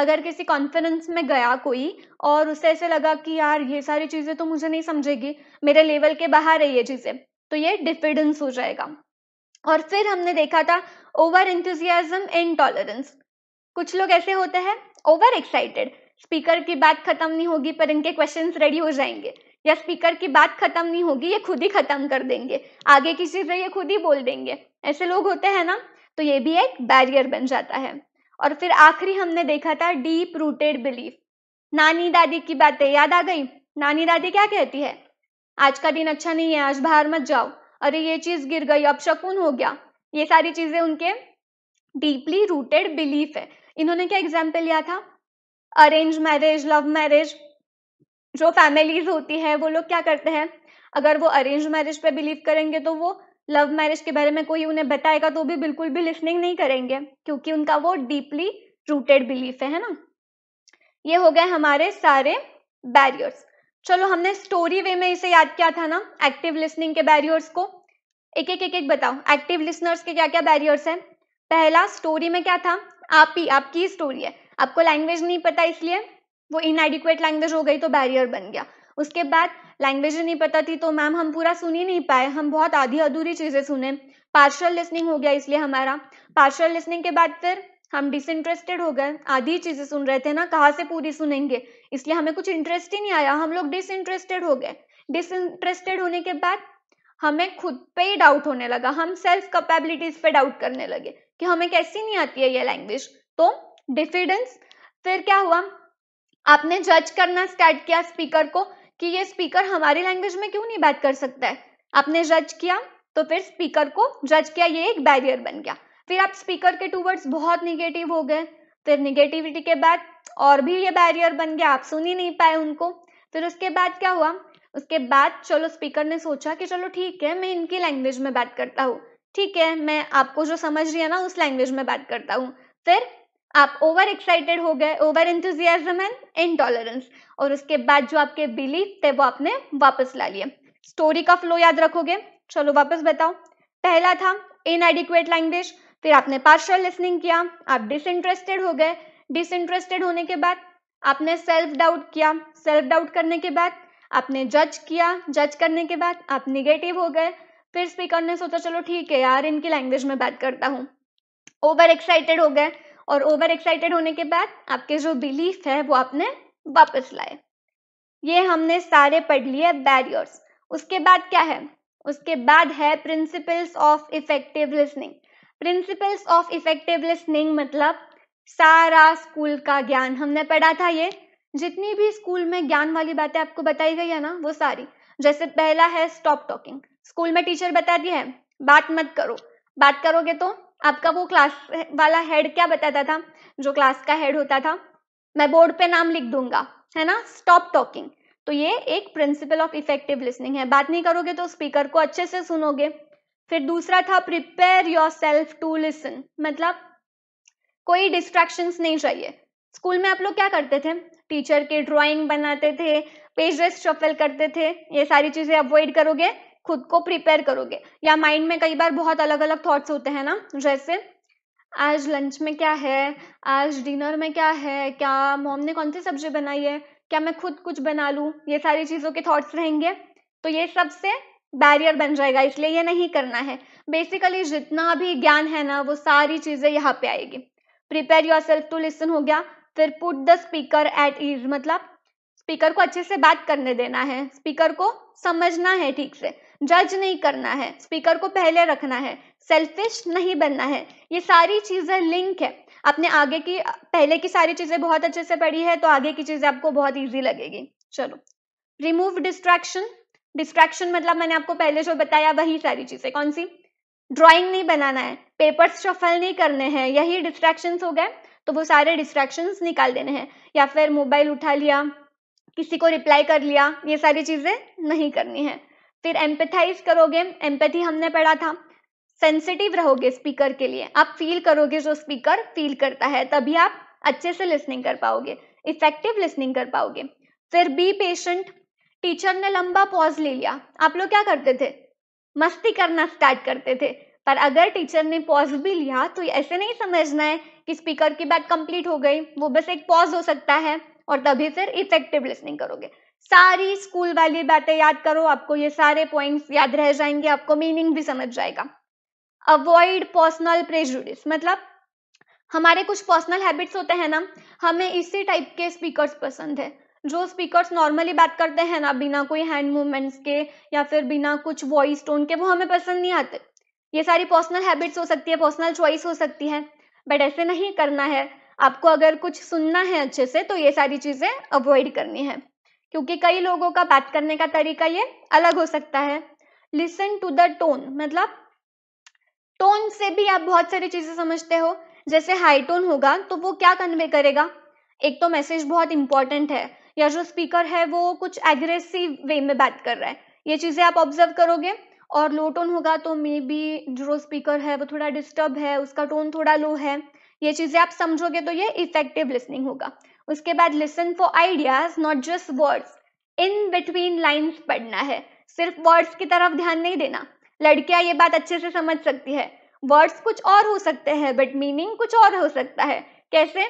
अगर किसी कॉन्फ्रेंस में गया कोई और उसे ऐसे लगा कि यार ये सारी चीज़ें तो मुझे नहीं समझेगी मेरे लेवल के बाहर है ये चीज़ें तो ये डिफिडेंस हो जाएगा और फिर हमने देखा था ओवर इंथ्यूजियाजम इन टॉलरेंस कुछ लोग ऐसे होते हैं ओवर एक्साइटेड स्पीकर की बात खत्म नहीं होगी पर इनके क्वेश्चंस रेडी हो जाएंगे या स्पीकर की बात खत्म नहीं होगी ये खुद ही खत्म कर देंगे आगे की से ये खुद ही बोल देंगे ऐसे लोग होते हैं ना तो ये भी एक बैरियर बन जाता है और फिर आखिरी हमने देखा था डीप रूटेड बिलीफ नानी दादी की बातें याद आ गई नानी दादी क्या कहती है आज का दिन अच्छा नहीं है आज बाहर मत जाओ अरे ये चीज गिर गई अब शकुन हो गया ये सारी चीजें उनके डीपली रूटेड बिलीफ है इन्होंने क्या एग्जाम्पल लिया था अरेंज मैरिज लव मैरिज जो फैमिलीज होती है वो लोग क्या करते हैं अगर वो अरेंज मैरिज पे बिलीव करेंगे तो वो लव मैरिज के बारे में कोई उन्हें बताएगा तो भी बिल्कुल भी लिसनिंग नहीं करेंगे क्योंकि उनका वो डीपली रूटेड बिलीफ है है ना ये हो गए हमारे सारे बैरियर्स चलो हमने स्टोरी वे में इसे याद किया था ना एक्टिव लिसनिंग के बैरियर्स को एक एक एक एक बताओ एक्टिव लिसनर्स के क्या क्या बैरियर्स हैं पहला स्टोरी में क्या था आप ही आपकी स्टोरी है आपको लैंग्वेज नहीं पता इसलिए वो इनएडिक्वेट लैंग्वेज हो गई तो बैरियर बन गया उसके बाद लैंग्वेज नहीं पता थी तो मैम हम पूरा सुन ही नहीं पाए हम बहुत आधी अधूरी चीज़ें सुने पार्शल लिसनिंग हो गया इसलिए हमारा पार्शल लिसनिंग के बाद फिर हम डिसइंटरेस्टेड हो गए आधी चीज़ें सुन रहे थे ना कहाँ से पूरी सुनेंगे इसलिए हमें कुछ इंटरेस्ट ही नहीं आया हम लोग डिसइंटरेस्टेड हो गए डिसइंटरेस्टेड होने के बाद हमें खुद पे ही डाउट होने लगा हम सेल्फ कैपेबिलिटीज पे डाउट करने लगे कि हमें कैसी नहीं आती है ये लैंग्वेज तो डिफिडेंस फिर क्या हुआ आपने जज करना स्टार्ट किया स्पीकर को कि ये स्पीकर हमारी लैंग्वेज में क्यों नहीं बात कर सकता है आपने जज किया तो फिर स्पीकर को जज किया ये एक बैरियर बन गया फिर आप स्पीकर के टू वर्ड्स बहुत निगेटिव हो गए फिर निगेटिविटी के बाद और भी ये बैरियर बन गया आप सुन ही नहीं पाए उनको फिर उसके बाद क्या हुआ उसके बाद चलो स्पीकर ने सोचा कि चलो ठीक है मैं इनकी लैंग्वेज में बात करता हूँ ठीक है मैं आपको जो समझ रही है ना उस लैंग्वेज में बात करता हूँ फिर आप ओवर एक्साइटेड हो गए ओवर इंथुजियाजम एंड इनटॉलरेंस और उसके बाद जो आपके बिलीफ थे वो आपने वापस ला लिए स्टोरी का फ्लो याद रखोगे चलो वापस बताओ पहला था इन एडिक्वेट लैंग्वेज फिर आपने पार्शल लिसनिंग किया आप डिसइंटरेस्टेड हो गए डिसइंटरेस्टेड होने के बाद आपने सेल्फ डाउट किया सेल्फ डाउट करने के बाद आपने जज किया जज करने के बाद आप निगेटिव हो गए फिर स्पीकर ने सोचा चलो ठीक है यार इनकी लैंग्वेज में बात करता हूँ ओवर एक्साइटेड हो गए और ओवर एक्साइटेड होने के बाद आपके जो बिलीफ है वो आपने वापस लाए ये हमने सारे पढ़ लिए बैरियर्स उसके बाद क्या है उसके बाद है principles of effective listening principles of effective listening मतलब सारा स्कूल का ज्ञान हमने पढ़ा था ये जितनी भी स्कूल में ज्ञान वाली बातें आपको बताई गई है ना वो सारी जैसे पहला है स्टॉप टॉकिंग स्कूल में टीचर बताती है बात मत करो बात करोगे तो आपका वो क्लास वाला हेड क्या बताता था जो क्लास का हेड होता था मैं बोर्ड पे नाम लिख दूंगा है ना स्टॉप टॉकिंग तो ये एक प्रिंसिपल ऑफ इफेक्टिव लिसनिंग है बात नहीं करोगे तो स्पीकर को अच्छे से सुनोगे फिर दूसरा था prepare yourself to listen मतलब कोई डिस्ट्रैक्शंस नहीं चाहिए स्कूल में आप लोग क्या करते थे टीचर के ड्राइंग बनाते थे पेजेस शफल करते थे ये सारी चीजें अवॉइड करोगे खुद को प्रिपेयर करोगे या माइंड में कई बार बहुत अलग अलग थॉट्स होते हैं ना जैसे आज लंच में क्या है आज डिनर में क्या है क्या मॉम ने कौन सी सब्जी बनाई है क्या मैं खुद कुछ बना लूँ ये सारी चीज़ों के थॉट्स रहेंगे तो ये सबसे बैरियर बन जाएगा इसलिए ये नहीं करना है बेसिकली जितना भी ज्ञान है ना वो सारी चीज़ें यहाँ पे आएगी prepare yourself to listen हो गया फिर put the speaker at ease मतलब स्पीकर को अच्छे से बात करने देना है स्पीकर को समझना है ठीक से जज नहीं करना है स्पीकर को पहले रखना है सेल्फिश नहीं बनना है ये सारी चीज़ें लिंक है आपने आगे की पहले की सारी चीज़ें बहुत अच्छे से पढ़ी है तो आगे की चीज़ें आपको बहुत ईजी लगेगी चलो रिमूव डिस्ट्रैक्शन डिस्ट्रैक्शन मतलब मैंने आपको पहले जो बताया वही सारी चीज़ें कौन सी ड्राइंग नहीं बनाना है पेपर्स शफल नहीं करने हैं यही डिस्ट्रेक्शन हो गए तो वो सारे डिस्ट्रैक्शन निकाल देने हैं या फिर मोबाइल उठा लिया किसी को रिप्लाई कर लिया ये सारी चीज़ें नहीं करनी है फिर एम्पेथाइज करोगे एम्पेथी हमने पढ़ा था सेंसिटिव रहोगे स्पीकर के लिए आप फील करोगे जो स्पीकर फील करता है तभी आप अच्छे से लिसनिंग कर पाओगे इफेक्टिव लिसनिंग कर पाओगे फिर बी पेशेंट टीचर ने लंबा पॉज ले लिया आप लोग क्या करते थे मस्ती करना स्टार्ट करते थे पर अगर टीचर ने पॉज भी लिया तो ऐसे नहीं समझना है कि स्पीकर की बात कंप्लीट हो गई वो बस एक पॉज हो सकता है और तभी फिर इफेक्टिव लिसनिंग करोगे सारी स्कूल वाली बातें याद करो आपको ये सारे पॉइंट्स याद रह जाएंगे आपको मीनिंग भी समझ जाएगा अवॉइड पर्सनल प्रेजुडिस मतलब हमारे कुछ पर्सनल हैबिट्स होते हैं ना हमें इसी टाइप के स्पीकर्स पसंद है जो स्पीकर्स नॉर्मली बात करते हैं ना बिना कोई हैंड मूवमेंट्स के या फिर बिना कुछ वॉइस टोन के वो हमें पसंद नहीं आते ये सारी पर्सनल हैबिट्स हो सकती है पर्सनल चॉइस हो सकती है बट ऐसे नहीं करना है आपको अगर कुछ सुनना है अच्छे से तो ये सारी चीज़ें अवॉइड करनी है क्योंकि कई लोगों का बात करने का तरीका ये अलग हो सकता है लिसन टू द टोन मतलब टोन से भी आप बहुत सारी चीजें समझते हो जैसे हाई टोन होगा तो वो क्या कन्वे करेगा एक तो मैसेज बहुत इंपॉर्टेंट है या जो स्पीकर है वो कुछ एग्रेसिव वे में बात कर रहा है ये चीजें आप ऑब्जर्व करोगे और लो टोन होगा तो मे बी जो स्पीकर है वो थोड़ा डिस्टर्ब है उसका टोन थोड़ा लो है ये चीजें आप समझोगे तो ये इफेक्टिव लिसनिंग होगा उसके बाद listen for ideas not just words in between lines पढ़ना है सिर्फ वर्ड्स की तरफ ध्यान नहीं देना लड़कियां ये बात अच्छे से समझ सकती है वर्ड्स कुछ और हो सकते हैं बट मीनिंग कुछ और हो सकता है कैसे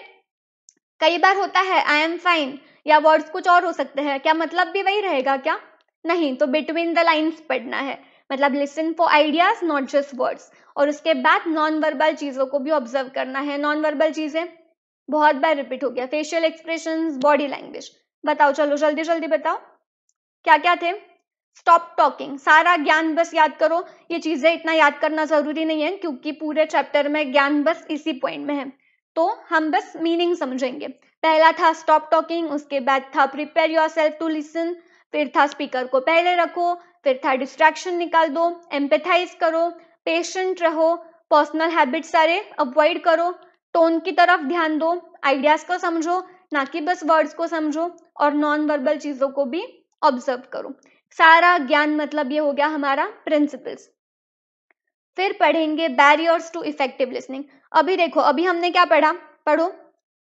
कई बार होता है आई एम फाइन या वर्ड्स कुछ और हो सकते हैं क्या मतलब भी वही रहेगा क्या नहीं तो बिटवीन द लाइन्स पढ़ना है मतलब listen for ideas not just words और उसके बाद नॉन वर्बल चीज़ों को भी ऑब्जर्व करना है नॉन वर्बल चीज़ें बहुत बार रिपीट हो गया फेशियल एक्सप्रेशन बॉडी लैंग्वेज बताओ चलो जल्दी जल्दी बताओ क्या क्या थे स्टॉप टॉकिंग सारा ज्ञान बस याद करो ये चीजें इतना याद करना जरूरी नहीं है क्योंकि पूरे चैप्टर में ज्ञान बस इसी पॉइंट में है तो हम बस मीनिंग समझेंगे पहला था स्टॉप टॉकिंग उसके बाद था prepare yourself to listen फिर था स्पीकर को पहले रखो फिर था डिस्ट्रैक्शन निकाल दो एम्पेथाइज करो पेशेंट रहो पर्सनल हैबिट सारे अवॉइड करो टोन की तरफ ध्यान दो आइडियाज को समझो ना कि बस वर्ड्स को समझो और नॉन वर्बल चीजों को भी ऑब्जर्व करो सारा ज्ञान मतलब ये हो गया हमारा प्रिंसिपल्स फिर पढ़ेंगे बैरियर्स टू इफेक्टिव लिसनिंग अभी देखो अभी हमने क्या पढ़ा पढ़ो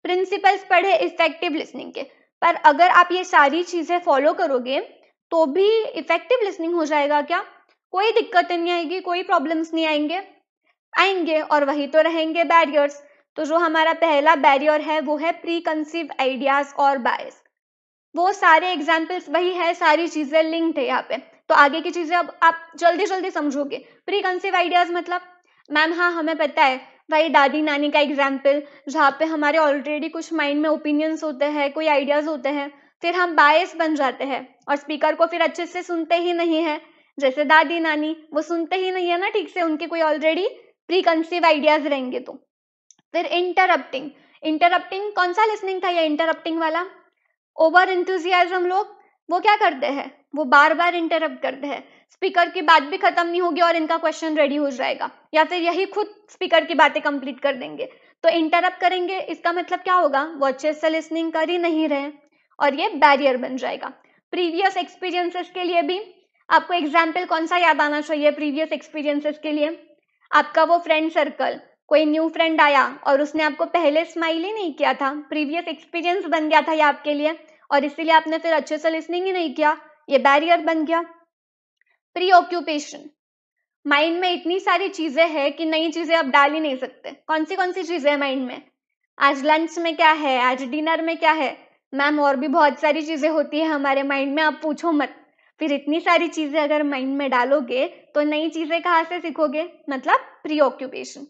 प्रिंसिपल्स पढ़े इफेक्टिव लिसनिंग के पर अगर आप ये सारी चीजें फॉलो करोगे तो भी इफेक्टिव लिसनिंग हो जाएगा क्या कोई दिक्कत नहीं आएगी कोई प्रॉब्लम्स नहीं आएंगे आएंगे और वही तो रहेंगे बैरियर्स तो जो हमारा पहला बैरियर है वो है प्री कंसीव आइडियाज और बायस वो सारे एग्जाम्पल्स वही है सारी चीजें लिंक्ड है यहाँ पे तो आगे की चीजें अब आप जल्दी जल्दी समझोगे प्री कंसीव आइडियाज मतलब मैम हाँ हमें पता है भाई दादी नानी का एग्जाम्पल जहाँ पे हमारे ऑलरेडी कुछ माइंड में ओपिनियंस होते हैं कोई आइडियाज होते हैं फिर हम बायस बन जाते हैं और स्पीकर को फिर अच्छे से सुनते ही नहीं है जैसे दादी नानी वो सुनते ही नहीं है ना ठीक से उनके कोई ऑलरेडी प्री कंसीव आइडियाज रहेंगे तो फिर इंटरप्टिंग इंटरप्टिंग कौन सा लिसनिंग था ये इंटरप्टिंग वाला ओवर इंथुजियाज्म लोग वो क्या करते हैं वो बार बार इंटरप्ट करते हैं स्पीकर की बात भी खत्म नहीं होगी और इनका क्वेश्चन रेडी हो जाएगा या फिर यही खुद स्पीकर की बातें कंप्लीट कर देंगे तो इंटरप्ट करेंगे इसका मतलब क्या होगा वो अच्छे से लिसनिंग कर ही नहीं रहे और ये बैरियर बन जाएगा प्रीवियस एक्सपीरियंसेस के लिए भी आपको एग्जाम्पल कौन सा याद आना चाहिए प्रीवियस एक्सपीरियंसेस के लिए आपका वो फ्रेंड सर्कल कोई न्यू फ्रेंड आया और उसने आपको पहले स्माइल ही नहीं किया था प्रीवियस एक्सपीरियंस बन गया था ये आपके लिए और इसीलिए आपने फिर अच्छे से लिसनिंग ही नहीं किया ये बैरियर बन गया प्री ऑक्यूपेशन माइंड में इतनी सारी चीजें हैं कि नई चीजें आप डाल ही नहीं सकते कौन सी कौन सी चीजें हैं माइंड में आज लंच में क्या है आज डिनर में क्या है मैम और भी बहुत सारी चीजें होती है हमारे माइंड में आप पूछो मत फिर इतनी सारी चीजें अगर माइंड में डालोगे तो नई चीजें कहाँ से सीखोगे मतलब प्री ऑक्यूपेशन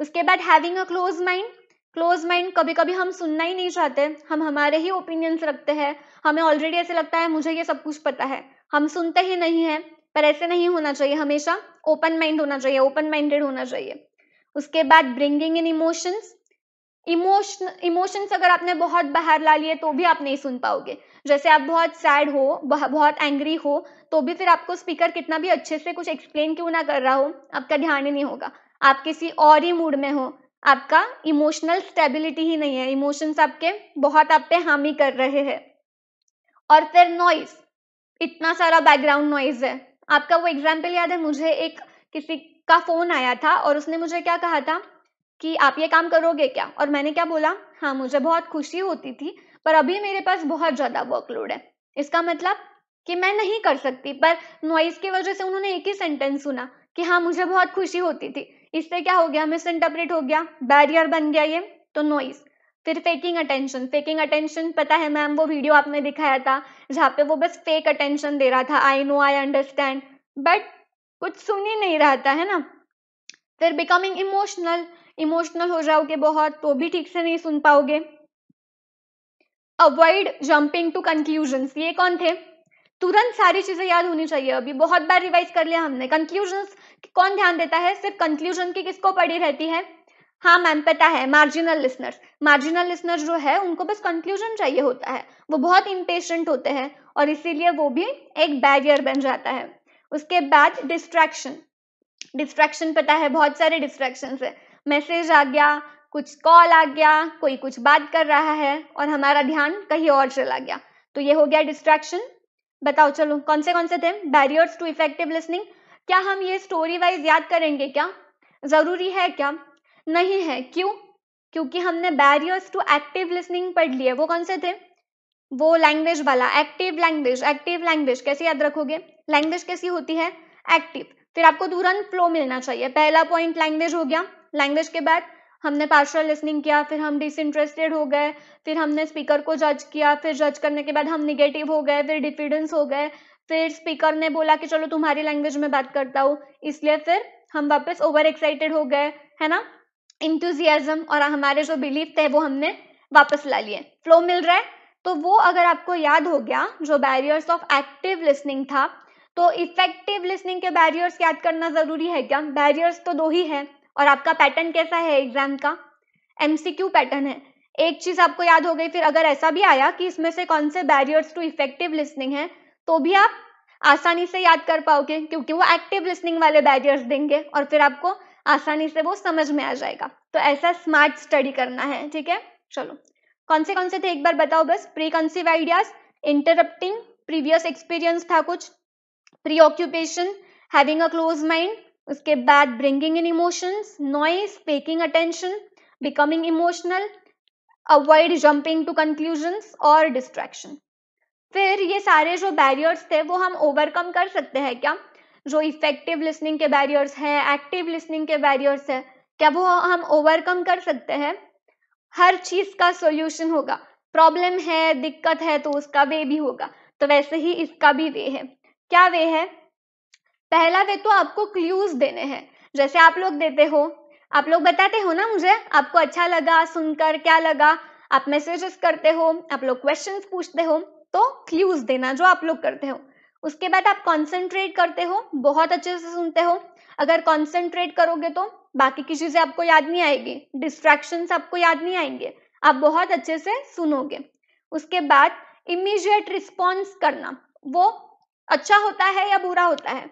उसके बाद having a close mind close mind कभी कभी हम सुनना ही नहीं चाहते हम हमारे ही ओपिनियंस रखते हैं हमें ऑलरेडी ऐसे लगता है मुझे ये सब कुछ पता है हम सुनते ही नहीं है पर ऐसे नहीं होना चाहिए हमेशा ओपन माइंड होना चाहिए ओपन माइंडेड होना चाहिए उसके बाद bringing in emotions emotion emotions अगर आपने बहुत बाहर ला लिए तो भी आप नहीं सुन पाओगे जैसे आप बहुत सैड हो बहुत एंग्री हो तो भी फिर आपको स्पीकर कितना भी अच्छे से कुछ एक्सप्लेन क्यों ना कर रहा हो आपका ध्यान ही नहीं होगा आप किसी और ही मूड में हो आपका इमोशनल स्टेबिलिटी ही नहीं है इमोशंस आपके बहुत आप पे हामी कर रहे हैं और फिर नॉइज इतना सारा बैकग्राउंड नॉइज है आपका वो एग्जाम्पल याद है मुझे एक किसी का फोन आया था और उसने मुझे क्या कहा था कि आप ये काम करोगे क्या और मैंने क्या बोला हाँ मुझे बहुत खुशी होती थी पर अभी मेरे पास बहुत ज़्यादा वर्कलोड है इसका मतलब कि मैं नहीं कर सकती पर नॉइज की वजह से उन्होंने एक ही सेंटेंस सुना कि हाँ मुझे बहुत खुशी होती थी इससे क्या हो गया मिस इंटरप्रेट हो गया बैरियर बन गया ये तो नॉइस फिर फेकिंग अटेंशन फेकिंग अटेंशन पता है मैम वो वीडियो आपने दिखाया था जहां पे वो बस फेक अटेंशन दे रहा था I know I understand but कुछ सुन ही नहीं रहा था है ना फिर बिकमिंग इमोशनल इमोशनल हो जाओगे बहुत तो भी ठीक से नहीं सुन पाओगे अवॉइड जंपिंग टू कंक्लूजन ये कौन थे तुरंत सारी चीजें याद होनी चाहिए अभी बहुत बार रिवाइज कर लिया हमने कंक्लूजन कौन ध्यान देता है सिर्फ कंक्लूजन की किसको पड़ी रहती है हाँ मैम पता है मार्जिनल लिसनर्स मार्जिनल लिसनर्स जो है उनको बस कंक्लूजन चाहिए होता है वो बहुत इम्पेशेंट होते हैं और इसीलिए वो भी एक बैरियर बन जाता है उसके बाद डिस्ट्रैक्शन डिस्ट्रैक्शन पता है बहुत सारे डिस्ट्रैक्शन है मैसेज आ गया कुछ कॉल आ गया कोई कुछ बात कर रहा है और हमारा ध्यान कहीं और चला गया तो ये हो गया डिस्ट्रैक्शन बताओ चलो कौन से कौन से थे बैरियर्स टू इफेक्टिव लिसनिंग क्या हम ये स्टोरी वाइज याद करेंगे क्या जरूरी है क्या नहीं है क्यों क्योंकि हमने बैरियर्स टू एक्टिव लिसनिंग पढ़ लिया वो कौन से थे वो लैंग्वेज वाला एक्टिव लैंग्वेज एक्टिव लैंग्वेज कैसे याद रखोगे लैंग्वेज कैसी होती है एक्टिव फिर आपको तुरंत फ्लो मिलना चाहिए पहला पॉइंट लैंग्वेज हो गया लैंग्वेज के बाद हमने पार्शल लिसनिंग किया फिर हम डिसइंटरेस्टेड हो गए फिर हमने स्पीकर को जज किया फिर जज करने के बाद हम निगेटिव हो गए फिर डिफिडेंस हो गए फिर स्पीकर ने बोला कि चलो तुम्हारी लैंग्वेज में बात करता हूँ इसलिए फिर हम वापस ओवर एक्साइटेड हो गए है ना इंथ्यूजियाजम और हमारे जो बिलीफ थे वो हमने वापस ला लिए फ्लो मिल रहा है तो वो अगर आपको याद हो गया जो बैरियर्स ऑफ एक्टिव लिसनिंग था तो इफेक्टिव लिसनिंग के बैरियर्स याद करना जरूरी है क्या बैरियर्स तो दो ही है और आपका पैटर्न कैसा है एग्जाम का एमसीक्यू पैटर्न है एक चीज आपको याद हो गई फिर अगर ऐसा भी आया कि इसमें से कौन से बैरियर्स टू इफेक्टिव लिसनिंग है तो भी आप आसानी से याद कर पाओगे क्योंकि वो एक्टिव लिसनिंग वाले बैरियर्स देंगे और फिर आपको आसानी से वो समझ में आ जाएगा तो ऐसा स्मार्ट स्टडी करना है ठीक है चलो कौन से कौन से थे एक बार बताओ बस preconceive ideas interrupting previous experience था कुछ preoccupation having a close mind उसके बाद bringing in emotions noise faking attention becoming emotional avoid jumping to conclusions और डिस्ट्रैक्शन फिर ये सारे जो बैरियर्स थे वो हम ओवरकम कर सकते हैं क्या जो इफेक्टिव लिसनिंग के बैरियर्स हैं एक्टिव लिसनिंग के बैरियर्स हैं क्या वो हम ओवरकम कर सकते हैं हर चीज का सोल्यूशन होगा प्रॉब्लम है दिक्कत है तो उसका वे भी होगा तो वैसे ही इसका भी वे है क्या वे है पहला वे तो आपको क्ल्यूज देने हैं जैसे आप लोग देते हो आप लोग बताते हो ना मुझे आपको अच्छा लगा सुनकर क्या लगा आप मैसेजेस करते हो आप लोग क्वेश्चन पूछते हो तो क्ल्यूज देना जो आप लोग करते हो उसके बाद आप कॉन्सेंट्रेट करते हो बहुत अच्छे से सुनते हो अगर कॉन्सेंट्रेट करोगे तो बाकी की चीजें आपको याद नहीं आएगी डिस्ट्रैक्शन आपको याद नहीं आएंगे आप बहुत अच्छे से सुनोगे उसके बाद इमीजिएट रिस्पॉन्स करना वो अच्छा होता है या बुरा होता है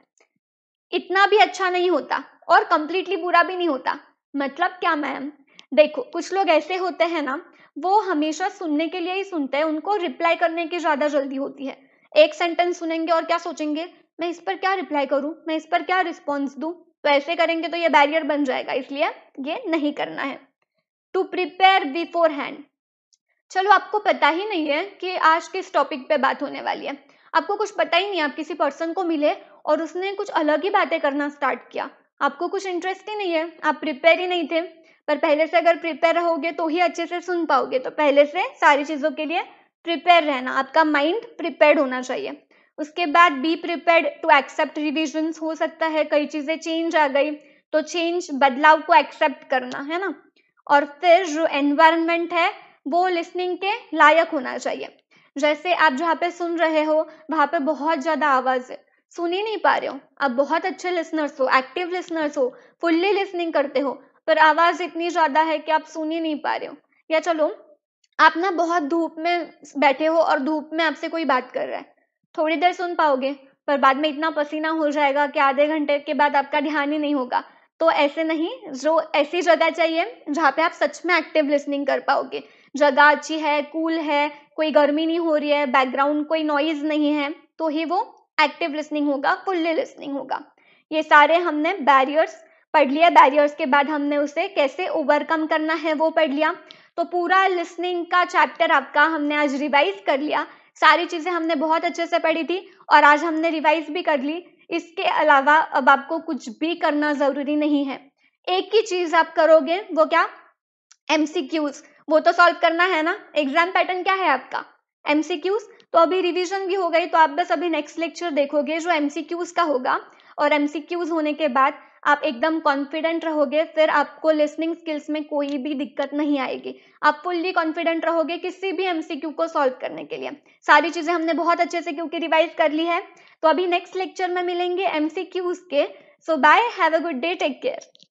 इतना भी अच्छा नहीं होता और कम्प्लीटली बुरा भी नहीं होता मतलब क्या मैम देखो कुछ लोग ऐसे होते हैं ना वो हमेशा सुनने के लिए ही सुनते हैं उनको रिप्लाई करने की ज़्यादा जल्दी होती है एक सेंटेंस सुनेंगे और क्या सोचेंगे मैं इस पर क्या रिप्लाई करूं मैं इस पर क्या रिस्पॉन्स दू तो ऐसे करेंगे तो ये बैरियर बन जाएगा इसलिए ये नहीं करना है टू प्रिपेयर बिफोर हैंड चलो आपको पता ही नहीं है कि आज किस टॉपिक पे बात होने वाली है आपको कुछ पता ही नहीं आप किसी पर्सन को मिले और उसने कुछ अलग ही बातें करना स्टार्ट किया आपको कुछ इंटरेस्ट ही नहीं है आप प्रिपेयर ही नहीं थे पर पहले से अगर प्रिपेयर रहोगे तो ही अच्छे से सुन पाओगे तो पहले से सारी चीज़ों के लिए प्रिपेयर रहना आपका माइंड प्रिपेयर होना चाहिए उसके बाद be prepare to accept revision हो सकता है कई चीज़ें चेंज आ गई तो चेंज बदलाव को एक्सेप्ट करना है ना और फिर जो एनवायरमेंट है वो लिसनिंग के लायक होना चाहिए जैसे आप जहाँ पे सुन रहे हो वहां पे बहुत ज़्यादा आवाज़ है सुन ही नहीं पा रहे हो आप बहुत अच्छे लिसनर्स हो एक्टिव लिसनर्स हो फुल्ली लिसनिंग करते हो पर आवाज इतनी ज्यादा है कि आप सुन ही नहीं पा रहे हो या चलो आप ना बहुत धूप में बैठे हो और धूप में आपसे कोई बात कर रहा है थोड़ी देर सुन पाओगे पर बाद में इतना पसीना हो जाएगा कि आधे घंटे के बाद आपका ध्यान ही नहीं होगा तो ऐसे नहीं जो ऐसी जगह चाहिए जहाँ पे आप सच में एक्टिव लिसनिंग कर पाओगे जगह अच्छी है कूल है कोई गर्मी नहीं हो रही है बैकग्राउंड कोई नॉइज नहीं है तो ही वो एक्टिव लिसनिंग होगा फुल्ली लिसनिंग होगा ये सारे हमने बैरियर्स पढ़ लिया बैरियर्स के बाद हमने उसे कैसे ओवरकम करना है वो पढ़ लिया तो पूरा लिसनिंग का चैप्टर आपका हमने आज रिवाइज कर लिया सारी चीज़ें हमने बहुत अच्छे से पढ़ी थी और आज हमने रिवाइज भी कर ली इसके अलावा अब आपको कुछ भी करना ज़रूरी नहीं है एक ही चीज़ आप करोगे वो क्या एमसीक्यूज वो तो सॉल्व करना है ना एग्जाम पैटर्न क्या है आपका एमसीक्यूज तो अभी रिवीजन भी हो गई तो आप बस अभी नेक्स्ट लेक्चर देखोगे जो एमसीक्यूज का होगा और एमसीक्यूज होने के बाद आप एकदम कॉन्फिडेंट रहोगे फिर आपको लिसनिंग स्किल्स में कोई भी दिक्कत नहीं आएगी आप फुल्ली कॉन्फिडेंट रहोगे किसी भी एमसीक्यू को सॉल्व करने के लिए सारी चीज़ें हमने बहुत अच्छे से क्योंकि रिवाइज कर ली है तो अभी नेक्स्ट लेक्चर में मिलेंगे एमसीक्यूज के so bye have a good day take care